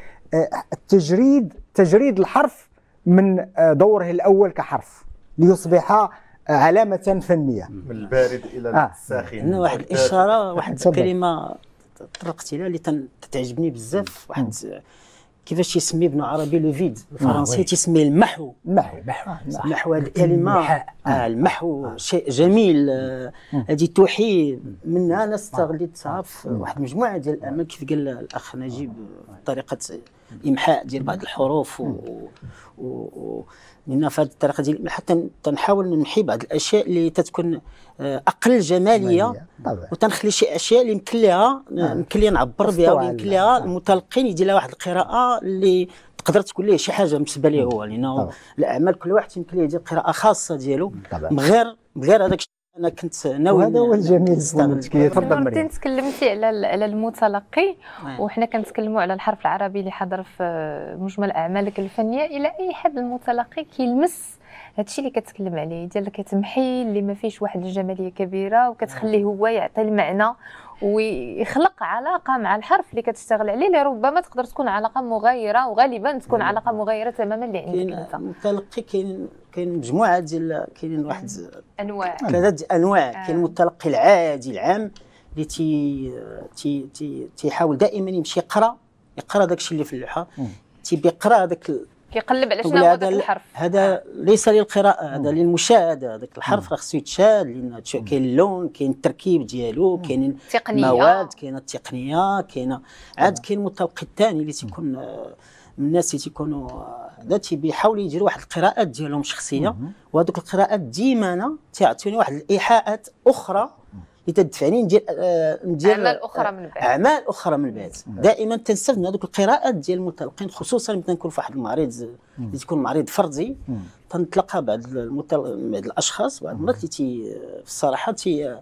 التجريد آه، تجريد الحرف من آه، دوره الاول كحرف ليصبح علامه فنيه من البارد الى آه. الساخن آه. واحد الاشاره واحد الكلمه طرقت لها اللي تعجبني بزاف واحد كيفاش يسمي ابن عربي لو فيد الفرنسي تيسمي المحو المحو المحو آه، هذه الكلمه آه، آه. المحو شيء جميل هذه آه توحي منها انا استغليتها في واحد المجموعه ديال الأعمال كيف قال الاخ نجيب طريقه امحاء ديال بعض الحروف و, و... لان في هذه الطريقه ديال حتى تنحاول نمحي بعض الاشياء اللي تتكون آه، اقل جماليه وتنخلي شي اشياء اللي يمكن لها يمكن آه. لي نعبر بها ويمكن لها آه. المتلقين يدير لها واحد القراءه اللي تقدر تكون ليه شي حاجه بالنسبه ليه هو لانه الاعمال كل واحد يمكن ليه يدير قراءه خاصه ديالو من غير من غير هذاك انا كنت ناوي هذا هو الجميل تفضل مريم انت تكلمتي على على المتلقي نعم. وحنا كنتكلموا على الحرف العربي اللي حاضر في مجمل اعمالك الفنيه الى اي حد المتلقي كيلمس هادشي اللي كتكلم عليه ديال كتمحي اللي ما فيش واحد الجماليه كبيره وكتخليه نعم. هو يعطي المعنى ويخلق علاقه مع الحرف اللي كتشتغل عليه اللي ربما تقدر تكون علاقه مغايره وغالبا تكون نعم. علاقه مغايره تماما اللي عندك انت متلقي كاين كاين مجموعه ديال كاين واحد انواع ثلاثه انواع آه. كاين المتلقي العادي العام اللي تي تي تيحاول دائما يمشي يقرا يقرا داكشي اللي في اللوحه تيبقى يقرا هذاك كيقلب على شنو ذاك الحرف هذا آه. ليس للقراءه هذا للمشاهده هذاك الحرف راه خصو يتشاهد لان كاين اللون كاين التركيب ديالو كاين المواد كاين التقنيه كاين عاد كاين المتلقي الثاني اللي تيكون آه، من الناس اللي تيكونوا آه، هذا تيحاولوا يديروا واحد القراءات ديالهم شخصيه وهذوك القراءات ديما تيعطيوني واحد الايحاءات اخرى اللي تدفعني ندير ندير آه، اعمال اخرى من بعد اعمال اخرى من بعد دائما تنستفد من هذوك القراءات ديال المتلقين خصوصا ملي تنكون في واحد المريض اللي تكون مريض فرضي تنتلقى بعض المتل... بعض الاشخاص بعض المرات اللي تي في الصراحه تي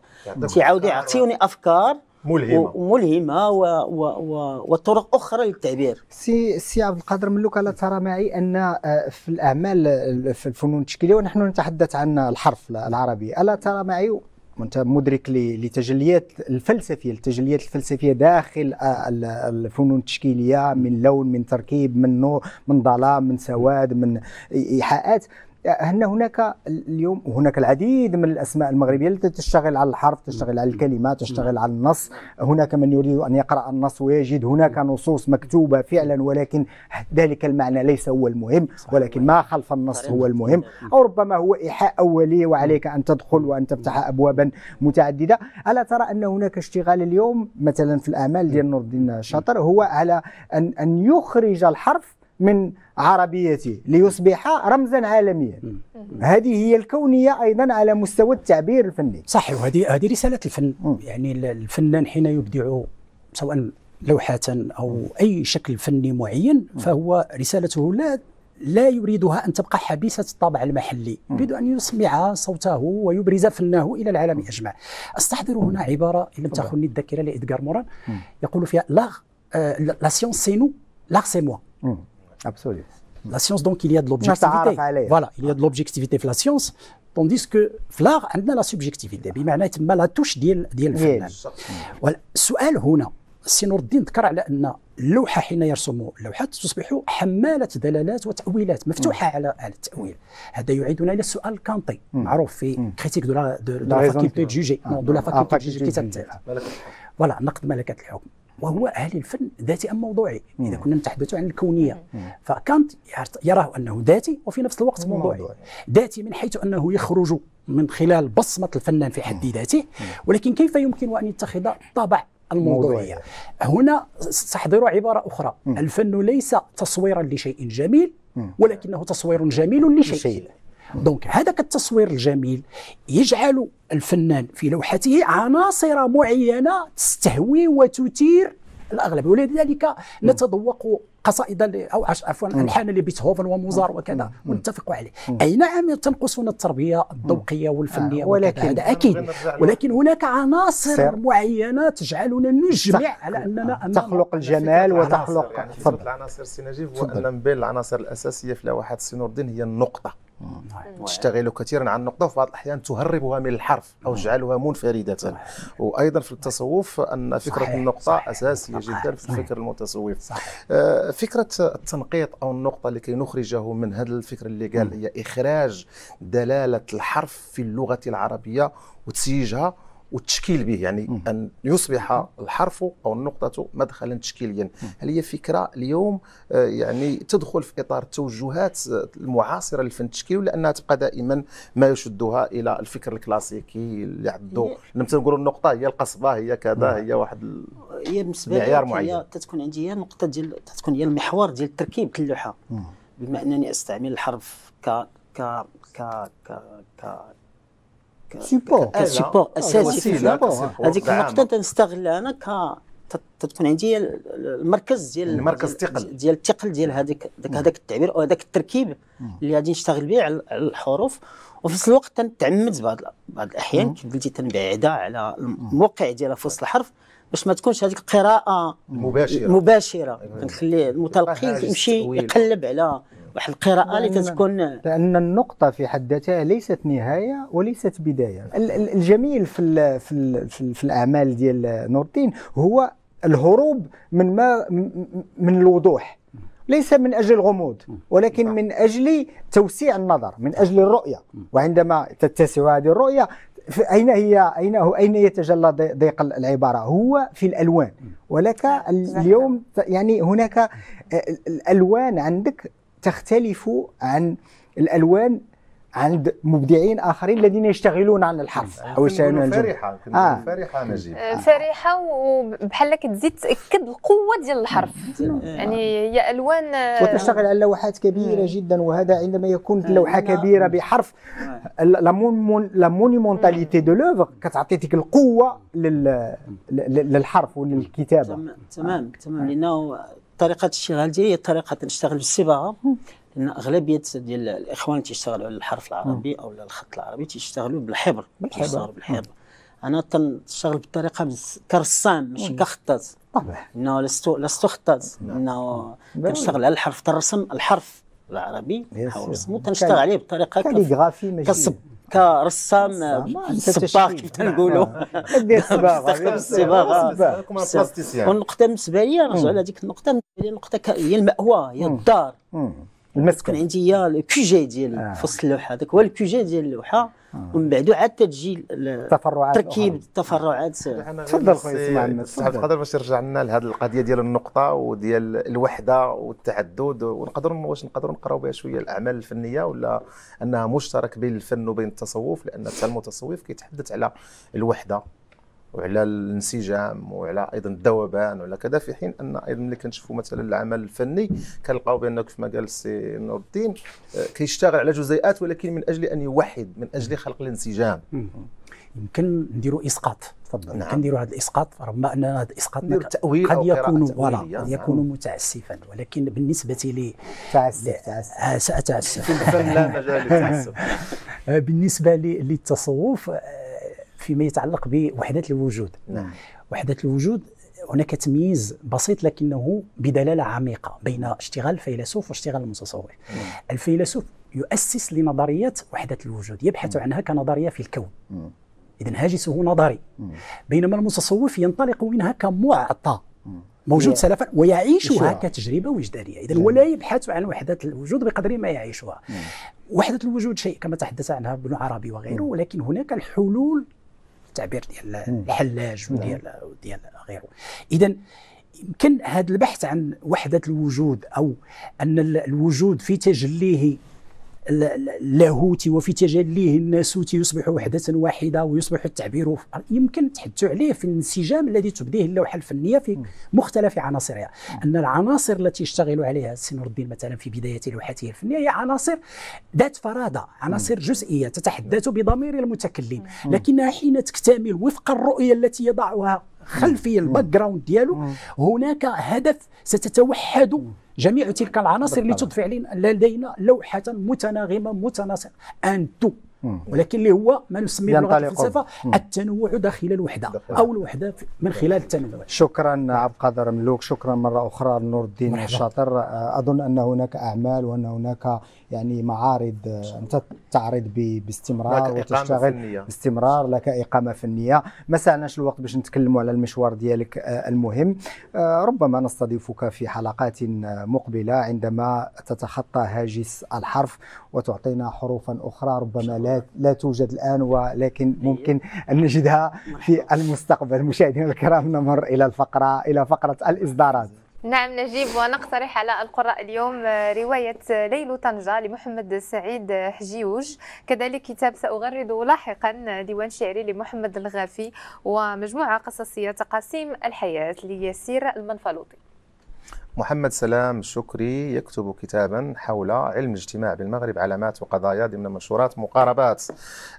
تيعاود يعطيوني افكار ملهمه وملهمه و... و... و... وطرق اخرى للتعبير سي سي عبد القادر ملوك الا ترى معي ان آه، في الاعمال في الفنون التشكيليه ونحن نتحدث عن الحرف العربي الا ترى معي وانت مدرك لتجليات الفلسفيه التجليات الفلسفيه داخل الفنون التشكيليه من لون من تركيب من نور من ظلام من سواد من ايحاءات أن هناك اليوم هناك العديد من الأسماء المغربية التي تشتغل على الحرف تشتغل على الكلمة تشتغل على النص هناك من يريد أن يقرأ النص ويجد هناك نصوص مكتوبة فعلا ولكن ذلك المعنى ليس هو المهم ولكن ما خلف النص هو المهم أو ربما هو إيحاء أولي وعليك أن تدخل وأن تفتح أبوابا متعددة ألا ترى أن هناك اشتغال اليوم مثلا في الأعمال ديال نور الدين الشاطر هو على أن أن يخرج الحرف من عربيته ليصبح رمزا عالميا هذه هي الكونية أيضا على مستوى التعبير الفني صحيح وهذه هذه رسالة الفن يعني الفنان حين يبدع سواء لوحة أو أي شكل فني معين فهو رسالته لا لا يريدها أن تبقى حبيسة الطابع المحلي يريد أن يسمع صوته ويبرز فنه إلى العالم أجمع أستحضر هنا عبارة إن لم تخني الذاكرة لإدغار موران يقول فيها لا لا سيونس سي نو لا سي موا Absolument. La science, donc, il y a de l'objectivité. Voilà, il y a de l'objectivité في la science. Tandis que في الار عندنا لا سوبجيكتيفيتي بمعنى تما لا توش ديال ديال الفنان. السؤال هنا السي نور الدين ذكر على ان اللوحه حين يرسم اللوحه تصبح حماله دلالات وتاويلات مفتوحه على على التاويل هذا يعيدنا الى السؤال الكانطي معروف في كريتيك دو لا دو لا فاكولتي دو جوجي دو لا فاكولتي دو جوجي كتاب فوالا نقد ملكه الحكم وهو هل الفن ذاتي أم موضوعي إذا كنا نتحدث عن الكونية فكانت يراه أنه ذاتي وفي نفس الوقت موضوعي ذاتي من حيث أنه يخرج من خلال بصمة الفنان في حد ذاته ولكن كيف يمكن أن يتخذ طابع الموضوعية هنا استحضر عبارة أخرى الفن ليس تصويرا لشيء جميل ولكنه تصوير جميل لشيء دونك هذاك التصوير الجميل يجعل الفنان في لوحته عناصر معينه تستهوي وتثير الاغلب ولذلك نتذوق قصائد او عفوا الحان لبيتهوفن وموزار وكذا ونتفق عليه اي نعم تنقصنا التربيه الذوقيه والفنيه آه ولكن هذا اكيد ولكن هناك عناصر معينه تجعلنا نجمع على اننا أمام تخلق الجمال وتخلق يعني العناصر السيناجيف هو ان من بين العناصر الاساسيه في لوحات سينوردين نور الدين هي النقطه تشتغل نعم. كثيرا عن النقطه وفي بعض الاحيان تهربها من الحرف او نعم. تجعلها منفرده وايضا في التصوف ان فكره صحيح. النقطه صحيح. اساسيه صحيح. جدا في الفكر نعم. المتصوف آه، فكره التنقيط او النقطه لكي نخرجه من هذا الفكر اللي قال هي اخراج دلاله الحرف في اللغه العربيه وتسييجها والتشكيل به يعني مم. ان يصبح الحرف او النقطه مدخلا تشكيليا هل هي فكره اليوم آه، يعني تدخل في اطار التوجهات المعاصره للفن التشكيلي ولا انها تبقى دائما ما يشدها الى الفكر الكلاسيكي اللي عنده لما نقولوا النقطه هي القصبه هي كذا هي واحد هي بالنسبه معيار معين تتكون عندي هي النقطه ديال تتكون هي المحور ديال تركيب اللوحه بما انني استعمل الحرف ك ك ك ك, ك سيبور سيبور اساسي هذيك النقطه تنستغلها انا ك تتكون عندي المركز ديال المركز الثقل ديال الثقل ديال هذاك هذاك التعبير او هذاك التركيب اللي غادي نشتغل به على الحروف وفي نفس الوقت تنتعمد بعض بعض الاحيان كيف قلتي تنبعدها على الموقع ديالها في وسط الحرف باش ما تكونش هذيك القراءه مباشره مباشره كنخلي المتلقي يمشي يقلب على واحد القراءه اللي تتكون لان النقطه في حد ذاتها ليست نهايه وليست بدايه الجميل في الـ في الـ في, الـ في الاعمال ديال نور الدين هو الهروب من ما من الوضوح ليس من اجل الغموض ولكن من اجل توسيع النظر من اجل الرؤيه وعندما تتسع هذه الرؤيه اين هي اين هو اين يتجلى ضيق العباره هو في الالوان ولك اليوم يعني هناك الالوان عندك تختلف عن الالوان عند مبدعين اخرين الذين يشتغلون عن الحرف أه، او يشتغلون فرحه آه. فرحه نجيب آه. فرحه وبحال تزيد تاكد القوه ديال الحرف يعني هي الوان آه، وتشتغل على لوحات كبيره جدا وهذا عندما يكون اللوحه كبيره بحرف لا مونيمونتاليتي دو لوفر كتعطي ديك القوه للحرف وللكتابه تمام تمام آه. لانه طريقه الاشتغال ديالي هي طريقه نشتغل بالصباغه لان اغلبيه ديال الاخوان تيشتغلوا على الحرف العربي او الخط العربي تيشتغلوا بالحبر بالحبر بالحبر انا تنشتغل بالطريقه كرسام ماشي كخطاط طبعا انه لست لست خطاط نعم. انه كنشتغل على الحرف تنرسم الحرف العربي نحاول نرسمو تنشتغل عليه بطريقه كاليغرافي ماشي كصب كرسام صباغ كيف تنقولوا كدير الصباغه الصباغه والنقطه بالنسبه لي نرجع لهذيك النقطه بالنسبه لي النقطه هي المأوى هي الدار المسكن عندي هي الكوجي ديال آه. في وسط اللوحه هذاك هو الكوجي ديال اللوحه آه. ومن بعد عاد تجي التفرعات تركيب التفرعات تفضل خويا اسماعيل عبد القادر باش يرجع لنا لهذه القضيه ديال النقطه وديال الوحده والتعدد ونقدروا واش نقدروا نقراو بها شويه الاعمال الفنيه ولا انها مشترك بين الفن وبين التصوف لان حتى المتصوف كيتحدث على الوحده وعلى الانسجام وعلى ايضا الذوبان وعلى كذا في حين ان ايضا ملي كنشوفوا مثلا العمل الفني كنلقاو بان كيف ما قال السي نور الدين آه، كيشتغل على جزيئات ولكن من اجل ان يوحد من اجل خلق الانسجام يمكن نديروا اسقاط تفضل نعم. نديروا هذا الاسقاط رغم ان هذا الاسقاط قد يكون قد نعم. يكون نعم. متعسفا ولكن بالنسبه لي تعسف تعسف آه، ساتعسف في الفن لا مجال للتعسف بالنسبه للتصوف آه، فيما يتعلق بوحدات الوجود نعم. وحدات الوجود هناك تمييز بسيط لكنه بدلاله عميقه بين اشتغال الفيلسوف واشتغال المتصور مم. نعم. الفيلسوف يؤسس لنظريه وحده الوجود يبحث مم. نعم. عنها كنظريه في الكون نعم. اذا هاجسه نظري مم. بينما المتصوف ينطلق منها كمعطى موجود سلفا ويعيشها كتجربه وجدانيه اذا ولا يبحث عن وحده الوجود بقدر ما يعيشها وحده الوجود شيء كما تحدث عنها ابن عربي وغيره ولكن هناك الحلول التعبير ديال الحلاج نعم. وديال وديال غيره اذا يمكن هذا البحث عن وحده الوجود او ان الوجود في تجليه اللاهوت وفي تجليه الناسوت يصبح وحدة واحدة ويصبح التعبير يمكن تحدث عليه في الانسجام الذي تبديه اللوحة الفنية في مختلف عناصرها أن العناصر التي يشتغل عليها سنور الدين مثلا في بداية لوحته الفنية هي عناصر ذات فرادة عناصر جزئية تتحدث بضمير المتكلم لكنها حين تكتمل وفق الرؤية التي يضعها خلفي الباك جراوند ديالو هناك هدف ستتوحد جميع تلك العناصر لتضفي علينا لدينا لوحه متناغمه متناسقه انتو ولكن اللي هو ما نسميه بلغه الفلسفه التنوع داخل الوحده او الوحده من خلال التنوع شكرا عبد القادر ملوك شكرا مره اخرى نور الدين الشاطر اظن ان هناك اعمال وان هناك يعني معارض آه، انت تعرض باستمرار وتشتغل باستمرار لك اقامه فنيه ما سالناش الوقت باش نتكلموا على المشوار ديالك آه، المهم آه، ربما نستضيفك في حلقات مقبله عندما تتخطى هاجس الحرف وتعطينا حروفا اخرى ربما لا لا توجد الان ولكن إيه. ممكن ان نجدها في المستقبل مشاهدينا الكرام نمر الى الفقره الى فقره الاصدارات نعم نجيب ونقترح على القراء اليوم آه، رواية آه، ليل طنجة لمحمد سعيد آه، حجيوج كذلك كتاب سأغرد لاحقا ديوان شعري لمحمد الغافي ومجموعة قصصية تقاسيم الحياة لياسير المنفلوطي محمد سلام شكري يكتب كتابا حول علم اجتماع بالمغرب علامات وقضايا ضمن منشورات مقاربات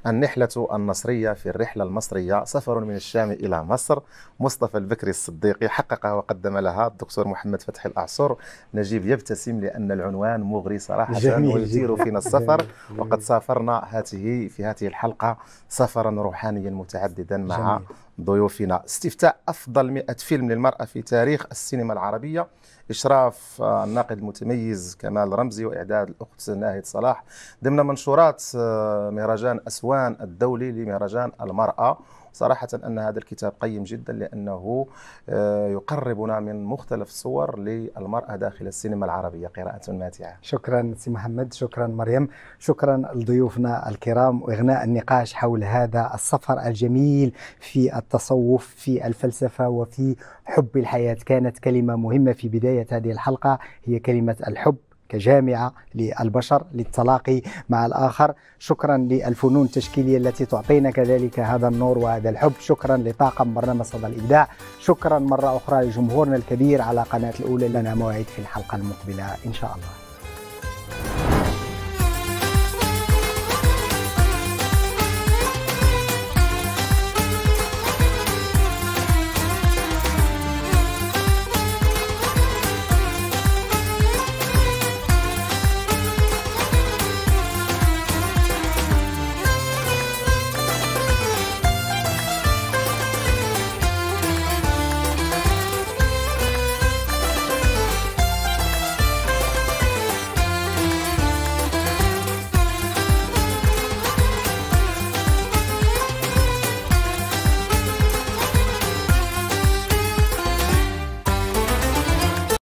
النحلة النصرية في الرحلة المصرية سفر من الشام إلى مصر مصطفى البكري الصديقي حققها وقدم لها الدكتور محمد فتحي الأعصر نجيب يبتسم لأن العنوان مغري صراحة ويثير فينا السفر وقد سافرنا هاته في هذه الحلقة سفرا روحانيا متعددا مع جميل. ضيوفنا استفتاء أفضل 100 فيلم للمرأة في تاريخ السينما العربية إشراف آه، الناقد المتميز كمال رمزي وإعداد الأخت ناهد صلاح ضمن منشورات آه، مهرجان أسوان الدولي لمهرجان المرأة صراحة أن هذا الكتاب قيم جدا لأنه آه، يقربنا من مختلف الصور للمرأة داخل السينما العربية قراءة ماتعة شكرا سي محمد شكرا مريم شكرا لضيوفنا الكرام وإغناء النقاش حول هذا السفر الجميل في التصوف في الفلسفة وفي حب الحياة كانت كلمة مهمة في بداية هذه الحلقة هي كلمة الحب كجامعة للبشر للتلاقي مع الآخر شكرا للفنون التشكيلية التي تعطينا كذلك هذا النور وهذا الحب شكرا لطاقم برنامج صدى الإبداع شكرا مرة أخرى لجمهورنا الكبير على قناة الأولى لنا موعد في الحلقة المقبلة إن شاء الله